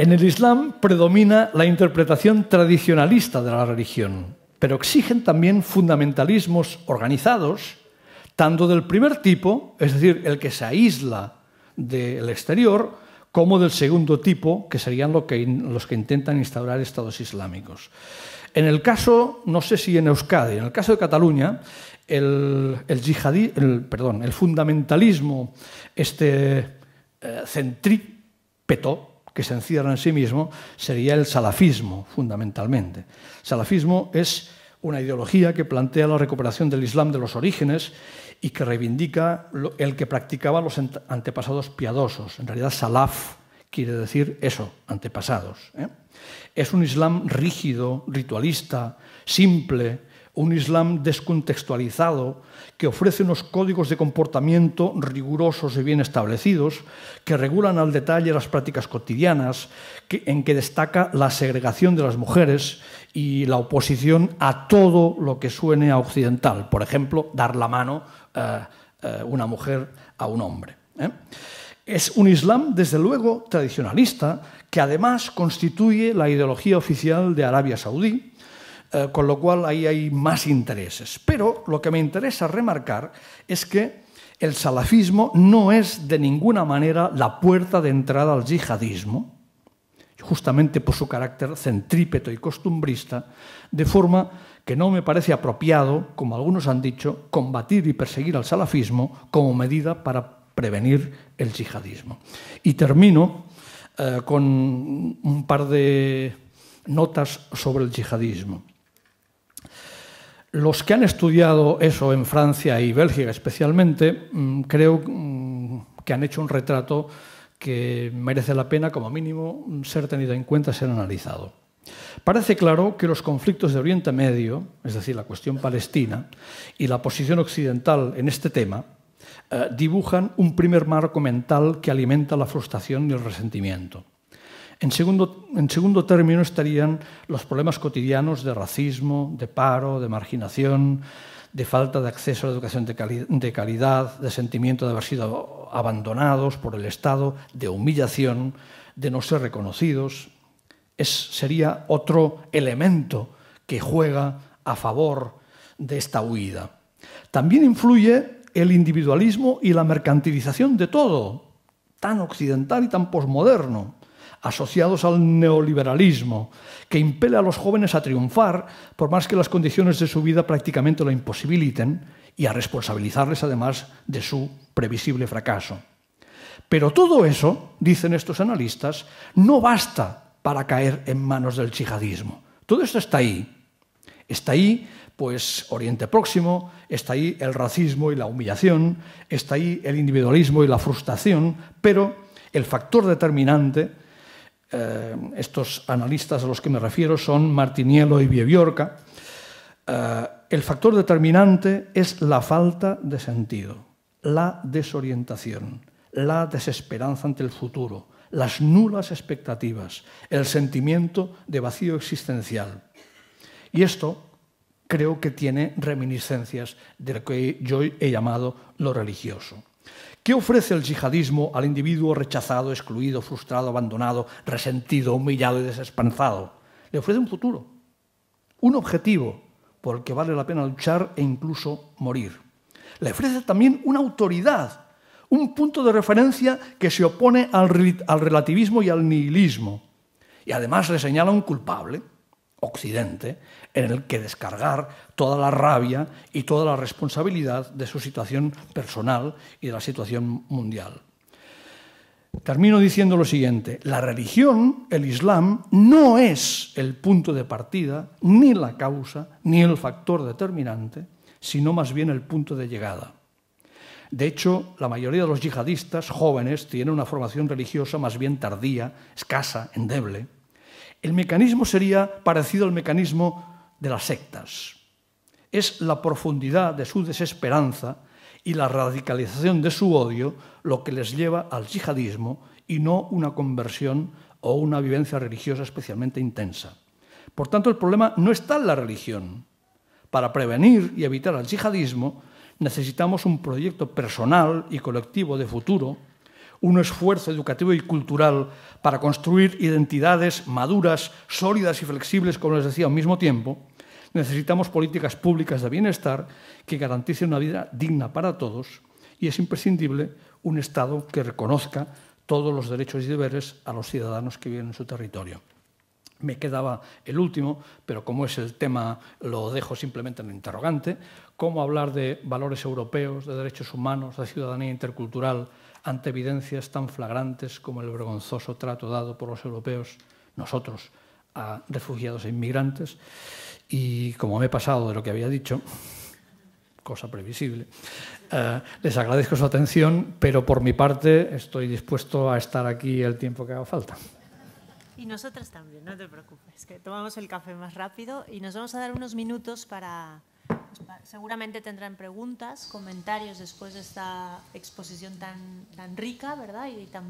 En el Islam predomina la interpretación tradicionalista de la religión, pero exigen también fundamentalismos organizados, tanto del primer tipo, es decir, el que se aísla del exterior, como del segundo tipo, que serían que, los que intentan instaurar estados islámicos. En el caso, no sé si en Euskadi, en el caso de Cataluña, el, el, el, perdón, el fundamentalismo este, eh, centrípeto, que se encierra en sí mismo sería el salafismo, fundamentalmente. Salafismo es una ideología que plantea la recuperación del Islam de los orígenes y que reivindica el que practicaban los antepasados piadosos. En realidad, salaf quiere decir eso, antepasados. ¿eh? Es un Islam rígido, ritualista, simple, un Islam descontextualizado que ofrece unos códigos de comportamiento rigurosos y bien establecidos, que regulan al detalle las prácticas cotidianas, en que destaca la segregación de las mujeres y la oposición a todo lo que suene a occidental, por ejemplo, dar la mano a eh, eh, una mujer a un hombre. ¿eh? Es un Islam, desde luego, tradicionalista, que además constituye la ideología oficial de Arabia Saudí, eh, con lo cual ahí hay más intereses. Pero lo que me interesa remarcar es que el salafismo no es de ninguna manera la puerta de entrada al yihadismo, justamente por su carácter centrípeto y costumbrista, de forma que no me parece apropiado, como algunos han dicho, combatir y perseguir al salafismo como medida para prevenir el yihadismo. Y termino eh, con un par de notas sobre el yihadismo. Los que han estudiado eso en Francia y Bélgica especialmente, mm, creo mm, que han hecho un retrato que merece la pena, como mínimo, mm, ser tenido en cuenta, ser analizado. Parece claro que los conflictos de Oriente Medio, es decir, la cuestión palestina, y la posición occidental en este tema, eh, dibujan un primer marco mental que alimenta la frustración y el resentimiento. En segundo, término estarían los problemas cotidianos de racismo, de paro, de marginación, de falta de acceso a la educación de, calidad, de sentimiento de haber sido abandonados por el Estado, de humillación, de no ser reconocidos. sería otro elemento que juega a favor de esta huida. También influye el individualismo y la mercantilización de todo, tan occidental y tan posmoderno asociados al neoliberalismo, que impele a los jóvenes a triunfar por más que las condiciones de su vida prácticamente lo imposibiliten y a responsabilizarles además de su previsible fracaso. Pero todo eso, dicen estos analistas, no basta para caer en manos del chihadismo. Todo esto está ahí. Está ahí pues Oriente Próximo, está ahí el racismo y la humillación, está ahí el individualismo y la frustración, pero el factor determinante eh, estos analistas a los que me refiero son Martiniello y Biebiorca. Eh, el factor determinante es la falta de sentido, la desorientación, la desesperanza ante el futuro, las nulas expectativas, el sentimiento de vacío existencial. Y esto creo que tiene reminiscencias de lo que yo he llamado lo religioso. ¿Qué ofrece el yihadismo al individuo rechazado, excluido, frustrado, abandonado, resentido, humillado y desesperanzado? Le ofrece un futuro, un objetivo por el que vale la pena luchar e incluso morir. Le ofrece también una autoridad, un punto de referencia que se opone al, relativismo y al nihilismo. Y además le señala un culpable, Occidente, en el que descargar toda la rabia y toda la responsabilidad de su situación personal y de la situación mundial. Termino diciendo lo siguiente, la religión, el Islam, no es el punto de partida, ni la causa, ni el factor determinante, sino más bien el punto de llegada. De hecho, la mayoría de los yihadistas jóvenes tienen una formación religiosa más bien tardía, escasa, endeble el mecanismo sería parecido al mecanismo de las sectas. Es la profundidad de su desesperanza y la radicalización de su odio lo que les lleva al yihadismo y no una conversión o una vivencia religiosa especialmente intensa. Por tanto, el problema no está en la religión. Para prevenir y evitar el yihadismo necesitamos un proyecto personal y colectivo de futuro un esfuerzo educativo y cultural para construir identidades maduras, sólidas y flexibles, como les decía, al mismo tiempo, necesitamos políticas públicas de bienestar que garanticen una vida digna para todos y es imprescindible un Estado que reconozca todos los derechos y deberes a los ciudadanos que viven en su territorio. Me quedaba el último, pero como es el tema, lo dejo simplemente en el interrogante. ¿Cómo hablar de valores europeos, de derechos humanos, de ciudadanía intercultural, ante evidencias tan flagrantes como el vergonzoso trato dado por los europeos, nosotros, a refugiados e inmigrantes. Y como me he pasado de lo que había dicho, cosa previsible, eh, les agradezco su atención, pero por mi parte estoy dispuesto a estar aquí el tiempo que haga falta. Y nosotras también, no te preocupes, que tomamos el café más rápido y nos vamos a dar unos minutos para, pues, seguramente tendrán preguntas, comentarios después de esta exposición tan, tan rica, ¿verdad? Y tan,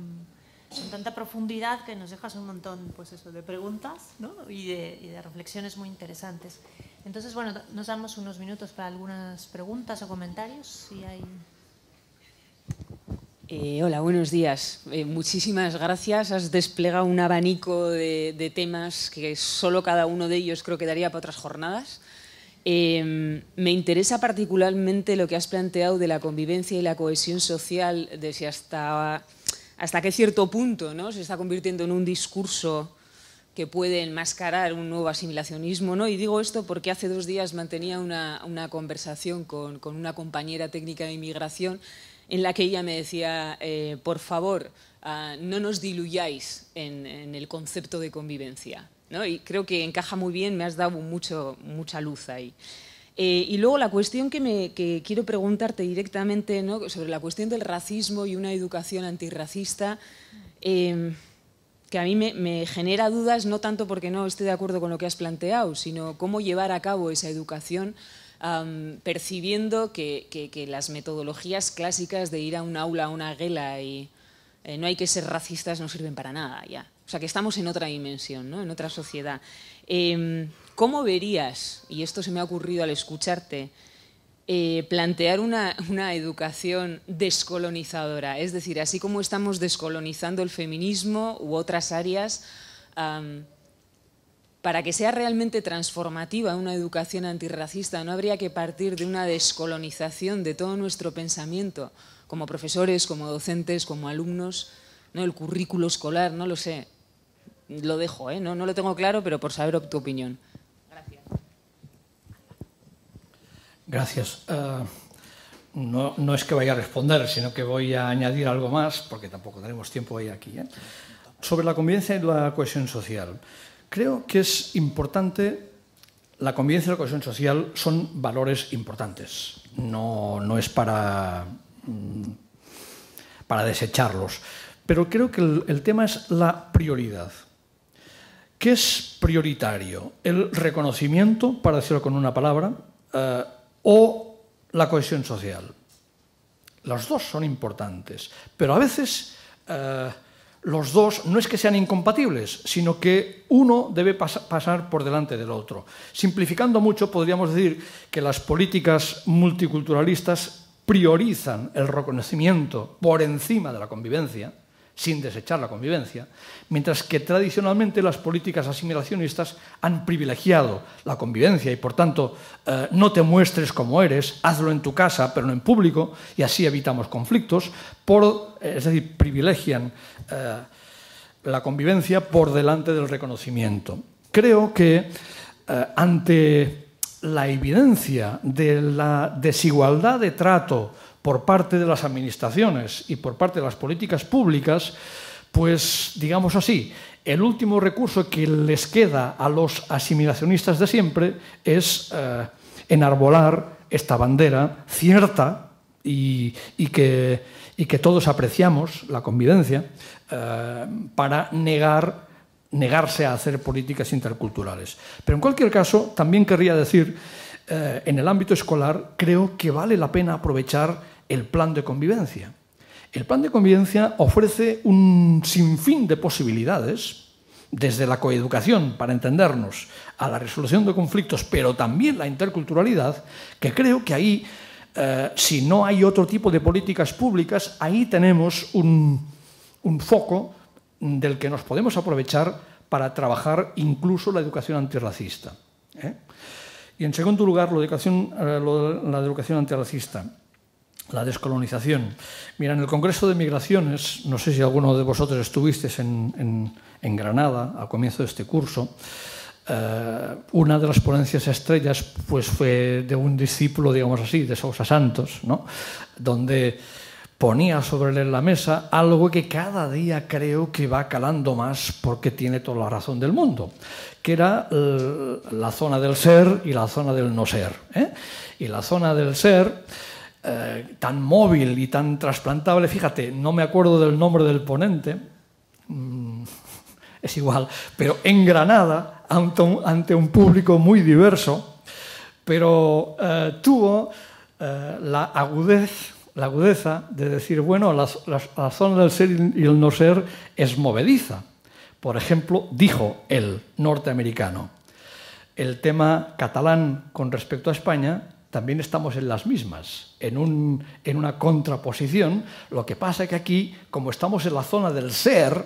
con tanta profundidad que nos dejas un montón pues eso, de preguntas ¿no? y, de, reflexiones muy interesantes. Entonces, bueno, nos damos unos minutos para algunas preguntas o comentarios, hay... Eh, hola, buenos días. Eh, muchísimas gracias. Has desplegado un abanico de, de temas que solo cada uno de ellos creo que daría para otras jornadas. Em, me interesa particularmente lo que has planteado de la convivencia y la cohesión social, de si hasta, hasta qué cierto punto ¿no? se está convirtiendo en un discurso que puede enmascarar un nuevo asimilacionismo. ¿no? Y digo esto porque hace dos días mantenía una, conversación con, una compañera técnica de inmigración en la que ella me decía, eh, por favor, ah, no nos diluyáis en el concepto de convivencia. Y creo que encaja muy bien, me has dado mucho, mucha luz ahí. Eh, y luego la cuestión que, quiero preguntarte directamente sobre la cuestión del racismo y una educación antirracista, em, que a mí me, genera dudas, no tanto porque no esté de acuerdo con lo que has planteado, sino cómo llevar a cabo esa educación percibiendo que, las metodologías clásicas de ir a un aula, a una guela y eh, no hay que ser racistas no sirven para nada ya. O sea, que estamos en otra dimensión, en otra sociedad. Em, ¿Cómo verías, y esto se me ha ocurrido al escucharte, eh, plantear una, educación descolonizadora? Es decir, así como estamos descolonizando el feminismo u otras áreas, para que sea realmente transformativa una educación antirracista, no habría que partir de una descolonización de todo nuestro pensamiento, como profesores, como docentes, como alumnos, ¿no? el currículo escolar, no lo sé lo dejo, ¿eh? no, lo tengo claro, pero por saber tu opinión. Gracias. Gracias. Eh, no, es que vaya a responder, sino que voy a añadir algo más, porque tampoco tenemos tiempo hoy aquí. ¿eh? Sobre la convivencia y la cohesión social. Creo que es importante, la convivencia y la cohesión social son valores importantes, no, es para, mm, para desecharlos, pero creo que el, el tema es la prioridad. ¿Qué es prioritario? ¿El reconocimiento, para decirlo con una palabra, eh, o la cohesión social? Los dos son importantes, pero a veces eh, los dos no es que sean incompatibles, sino que uno debe pasar por delante del otro. Simplificando mucho, podríamos decir que las políticas multiculturalistas priorizan el reconocimiento por encima de la convivencia sin desechar la convivencia, mientras que tradicionalmente las políticas asimilacionistas han privilegiado la convivencia y, por tanto, eh, no te muestres como eres, hazlo en tu casa, pero no en público, y así evitamos conflictos, por, eh, es decir, privilegian eh, la convivencia por delante del reconocimiento. Creo que ante la evidencia de la desigualdad de trato, por parte de las administraciones y por parte de las políticas públicas, pues digamos así, el último recurso que les queda a los asimilacionistas de siempre es eh, enarbolar esta bandera cierta y, que, que, todos apreciamos, la convivencia, eh, para negar, negarse a hacer políticas interculturales. Pero en cualquier caso, también querría decir eh, en el ámbito escolar, creo que vale la pena aprovechar el plan de convivencia. El plan de convivencia ofrece un sinfín de posibilidades, desde la coeducación, para entendernos, a la resolución de conflictos, pero también la interculturalidad, que creo que ahí, eh, si no hay otro tipo de políticas públicas, ahí tenemos un, foco del que nos podemos aprovechar para trabajar incluso la educación antirracista. ¿eh? Y en segundo lugar, eh, la educación antirracista la descolonización. Mira, en el Congreso de Migraciones, no sé si alguno de vosotros estuvisteis en, Granada al comienzo de este curso, eh, una de las ponencias estrellas pues, fue de un discípulo, digamos así, de Sousa Santos, ¿no? donde ponía sobre la mesa algo que cada día creo que va calando más porque tiene toda la razón del mundo, que era eh, la zona del ser y la zona del no ser. ¿eh? Y la zona del ser, eh, tan móvil y tan trasplantable, fíjate, no me acuerdo del nombre del ponente, mm, es igual, pero en Granada, ante un, público muy diverso, pero tuvo la agudez la agudeza de decir, bueno, la, zona del ser y el no ser es movediza. Por ejemplo, dijo el norteamericano. El tema catalán con respecto a España también estamos en las mismas, en, en, una contraposición. Lo que pasa es que aquí, como estamos en la zona del ser,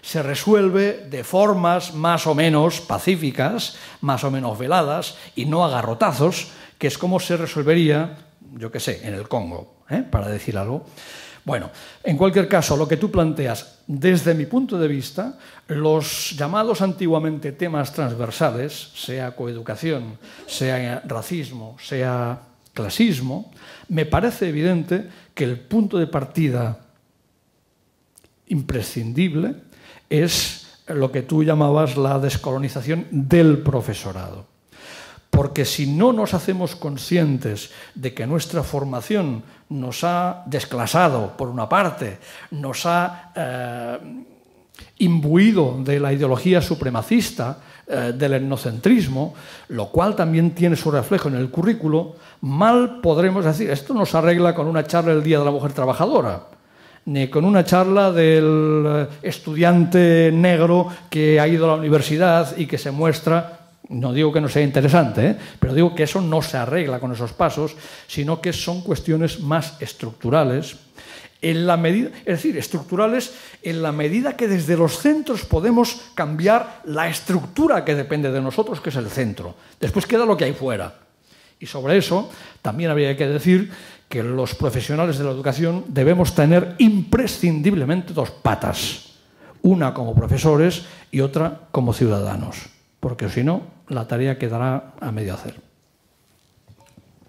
se resuelve de formas más o menos pacíficas, más o menos veladas y no agarrotazos que es como se resolvería yo qué sé, en el Congo, ¿eh? para decir algo. Bueno, en cualquier caso, lo que tú planteas, desde mi punto de vista, los llamados antiguamente temas transversales, sea coeducación, sea racismo, sea clasismo, me parece evidente que el punto de partida imprescindible es lo que tú llamabas la descolonización del profesorado. Porque si no nos hacemos conscientes de que nuestra formación nos ha desclasado, por una parte, nos ha eh, imbuido de la ideología supremacista, eh, del etnocentrismo, lo cual también tiene su reflejo en el currículo, mal podremos decir, esto no se arregla con una charla del Día de la Mujer Trabajadora, ni con una charla del eh, estudiante negro que ha ido a la universidad y que se muestra no digo que no sea interesante, ¿eh? pero digo que eso no se arregla con esos pasos, sino que son cuestiones más estructurales, en la medida, es decir, estructurales en la medida que desde los centros podemos cambiar la estructura que depende de nosotros, que es el centro. Después queda lo que hay fuera. Y sobre eso también habría que decir que los profesionales de la educación debemos tener imprescindiblemente dos patas, una como profesores y otra como ciudadanos porque si no, la tarea quedará a medio hacer.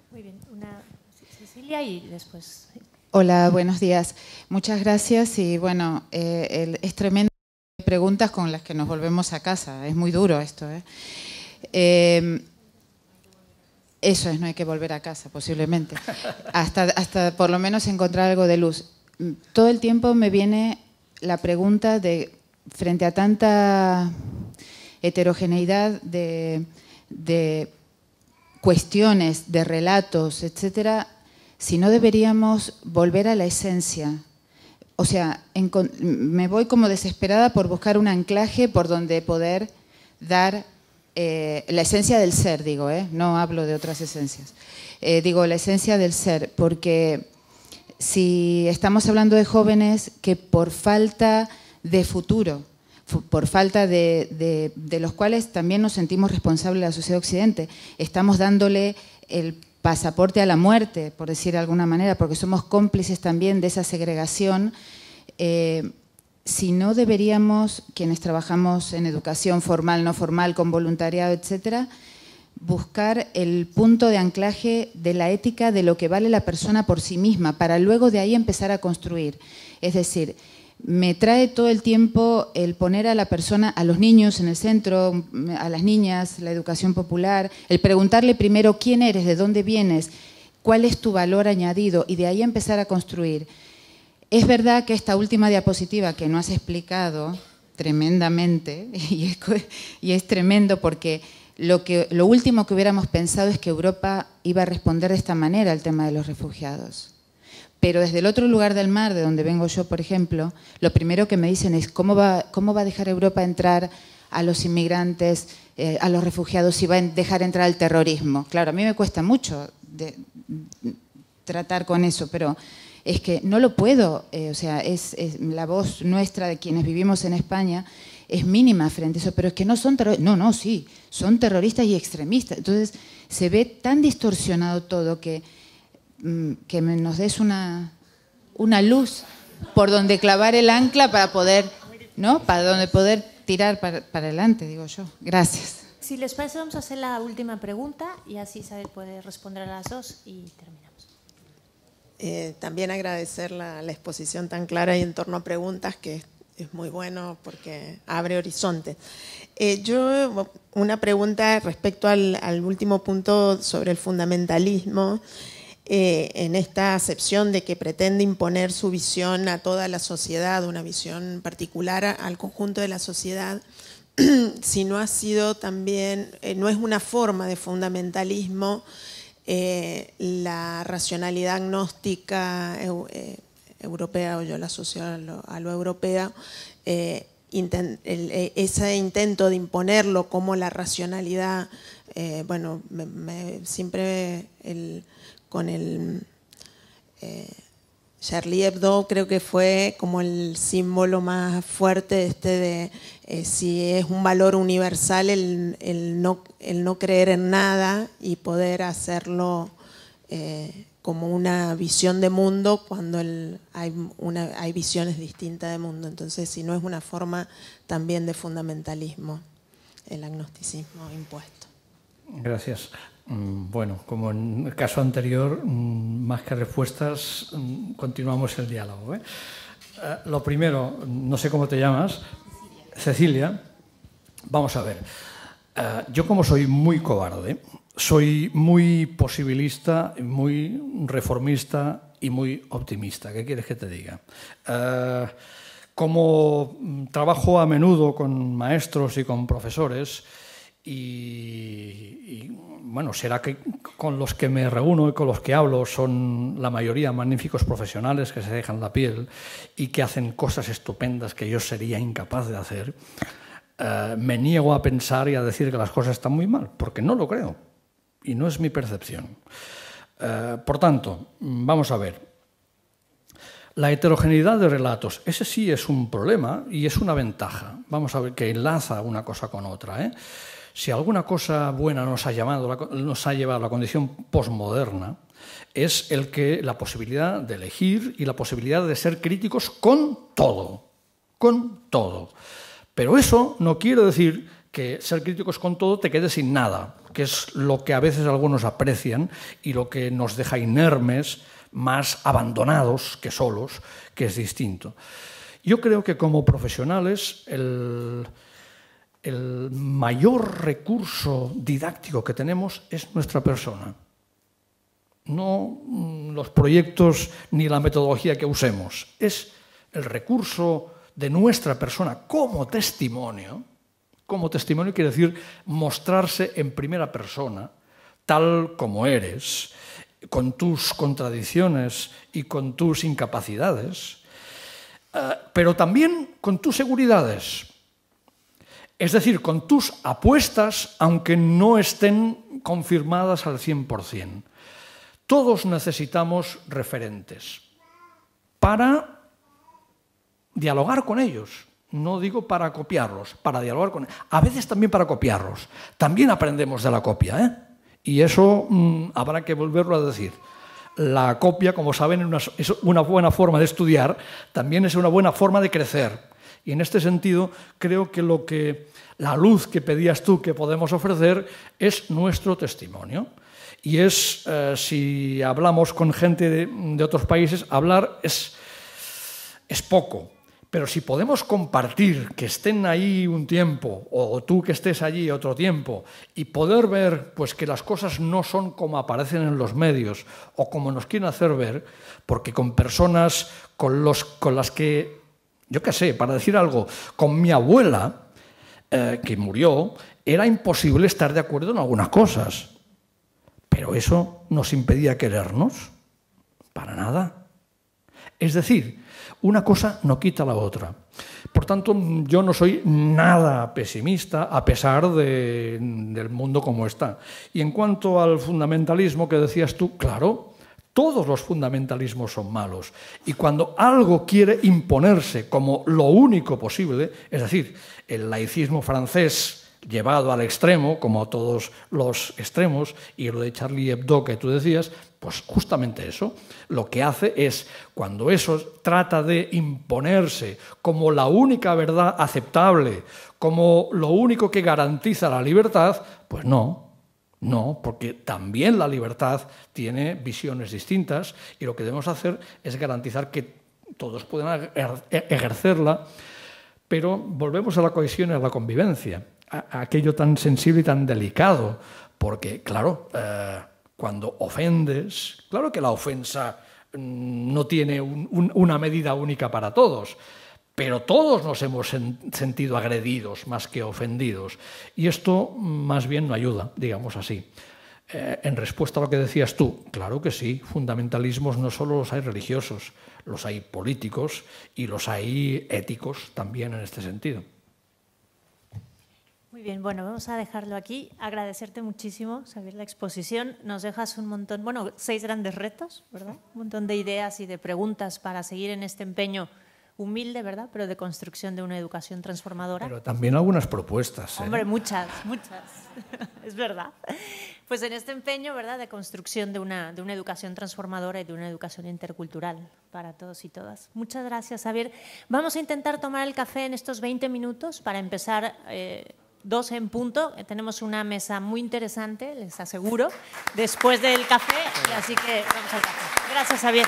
Muy bien, una Cecilia y después. Hola, buenos días. Muchas gracias y bueno, eh, es tremendo preguntas con las que nos volvemos a casa. Es muy duro esto. ¿eh? Em, eso es, no hay que volver a casa, posiblemente. Hasta, hasta por lo menos encontrar algo de luz. Todo el tiempo me viene la pregunta de, frente a tanta heterogeneidad de, cuestiones, de relatos, etcétera, si no deberíamos volver a la esencia. O sea, me voy como desesperada por buscar un anclaje por donde poder dar eh, la esencia del ser, digo, eh, no hablo de otras esencias. Eh, digo, la esencia del ser, porque si estamos hablando de jóvenes que por falta de futuro, por falta de, los cuales también nos sentimos responsables de la sociedad occidente. Estamos dándole el pasaporte a la muerte, por decir de alguna manera, porque somos cómplices también de esa segregación. Eh, si no deberíamos, quienes trabajamos en educación formal, no formal, con voluntariado, etcétera, buscar el punto de anclaje de la ética de lo que vale la persona por sí misma, para luego de ahí empezar a construir. Es decir, me trae todo el tiempo el poner a la persona, a los niños en el centro, a las niñas, la educación popular, el preguntarle primero quién eres, de dónde vienes, cuál es tu valor añadido y de ahí empezar a construir. Es verdad que esta última diapositiva que no has explicado tremendamente, y es, tremendo porque lo último que hubiéramos pensado es que Europa iba a responder de esta manera al tema de los refugiados pero desde el otro lugar del mar, de donde vengo yo, por ejemplo, lo primero que me dicen es cómo va, a dejar Europa entrar a los inmigrantes, eh, a los refugiados, si va a dejar entrar el terrorismo. Claro, a mí me cuesta mucho tratar con eso, pero es que no lo puedo, eh, o sea, es, la voz nuestra de quienes vivimos en España es mínima frente a eso, pero es que no son terroristas, no, no, sí, son terroristas y extremistas. Entonces se ve tan distorsionado todo que Mm, que nos des una, una luz por donde clavar el ancla para poder, ¿no? Para donde poder tirar para, adelante, digo yo. Gracias. Si les parece, vamos a hacer la última pregunta y así Isabel puede responder a las dos y terminamos. Eh, también agradecer la, la, exposición tan clara y en torno a preguntas que es, muy bueno porque abre horizontes. Eh, yo, una pregunta respecto al, al último punto sobre el fundamentalismo. Eh, en esta acepción de que pretende imponer su visión a toda la sociedad, una visión particular al conjunto de la sociedad, si no ha sido también, eh, no es una forma de fundamentalismo eh, la racionalidad agnóstica europea, o yo la asocio a lo, europeo, europea, e, ese intento de imponerlo como la racionalidad, bueno, siempre el, con el... Eh, Charlie Hebdo creo que fue como el símbolo más fuerte este de eh, si es un valor universal el, no, el, no, creer en nada y poder hacerlo eh, como una visión de mundo cuando hay, una, hay visiones distintas de mundo. Entonces, si no es una forma también de fundamentalismo, el agnosticismo impuesto. Gracias. Mm, bueno, como en el caso anterior, mm, más que respuestas, mm, continuamos el diálogo. ¿eh? Eh, lo primero, no sé cómo te llamas, Cecilia. Cecilia. Vamos a ver, eh, yo como soy muy cobarde, soy muy posibilista, muy reformista y muy optimista. ¿Qué quieres que te diga? Como trabajo a menudo con maestros y con profesores, y, bueno, será que con los que me reúno y con los que hablo son la mayoría magníficos profesionales que se dejan la piel y que hacen cosas estupendas que yo sería incapaz de hacer. Eh, me niego a pensar y a decir que las cosas están muy mal, porque no lo creo y no es mi percepción. Eh, por tanto, vamos a ver. La heterogeneidad de relatos, ese sí es un problema y es una ventaja. Vamos a ver que enlaza una cosa con otra. ¿eh? Si alguna cosa buena nos ha, llamado, nos ha llevado a la condición posmoderna, es el que la posibilidad de elegir y la posibilidad de ser críticos con todo, con todo. Pero eso no quiere decir que ser críticos con todo te quede sin nada, que es lo que a veces algunos aprecian y lo que nos deja inermes, más abandonados que solos, que es distinto. Yo creo que como profesionales el el mayor recurso didáctico que tenemos es nuestra persona, no mm, los proyectos ni la metodología que usemos, es el recurso de nuestra persona como testimonio. Como testimonio quiere decir mostrarse en primera persona, tal como eres, con tus contradicciones y con tus incapacidades, eh, pero también con tus seguridades, es decir, con tus apuestas, aunque no estén confirmadas al 100%. Todos necesitamos referentes para dialogar con ellos. No digo para copiarlos, para dialogar con ellos. A veces también para copiarlos. También aprendemos de la copia. ¿eh? Y eso mm, habrá que volverlo a decir. La copia, como saben, es una buena forma de estudiar, también es una buena forma de crecer y en este sentido, creo que lo que la luz que pedías tú que podemos ofrecer es nuestro testimonio. Y es, eh, si hablamos con gente de, otros países, hablar es, es poco, pero si podemos compartir, que estén ahí un tiempo, o tú que estés allí otro tiempo, y poder ver pues, que las cosas no son como aparecen en los medios o como nos quieren hacer ver, porque con personas con, los, con las que yo qué sé, para decir algo, con mi abuela, eh, que murió, era imposible estar de acuerdo en algunas cosas. Pero eso nos impedía querernos. Para nada. Es decir, una cosa no quita la otra. Por tanto, yo no soy nada pesimista a pesar del mundo como está. Y en cuanto al fundamentalismo que decías tú, claro, todos los fundamentalismos son malos. Y cuando algo quiere imponerse como lo único posible, es decir, el laicismo francés llevado al extremo, como a todos los extremos, y lo de Charlie Hebdo que tú decías, pues justamente eso, lo que hace es, cuando eso trata de imponerse como la única verdad aceptable, como lo único que garantiza la libertad, pues no, no, porque también la libertad tiene visiones distintas y lo que debemos hacer es garantizar que todos puedan er-, er-, e-, ejercerla, pero volvemos a la cohesión y a la convivencia, a aquello tan sensible y tan delicado, porque claro, eh, cuando ofendes, claro que la ofensa mm, no tiene una medida única para todos. Pero todos nos hemos sentido agredidos más que ofendidos. Y esto más bien no ayuda, digamos así. Eh, en respuesta a lo que decías tú, claro que sí, fundamentalismos no solo los hay religiosos, los hay políticos y los hay éticos también en este sentido. Muy bien, bueno, vamos a dejarlo aquí. Agradecerte muchísimo, saber la exposición. Nos dejas un montón, bueno, seis grandes retos, ¿verdad? Un montón de ideas y de preguntas para seguir en este empeño humilde, ¿verdad? Pero de construcción de una educación transformadora. Pero también algunas propuestas. ¿eh? Hombre, muchas, muchas. es verdad. Pues en este empeño, ¿verdad?, de construcción de una, de una educación transformadora y de una educación intercultural para todos y todas. Muchas gracias, Javier. Vamos a intentar tomar el café en estos 20 minutos para empezar. Eh, dos en punto. Tenemos una mesa muy interesante, les aseguro, después del café. Así que vamos al café. Gracias, Javier.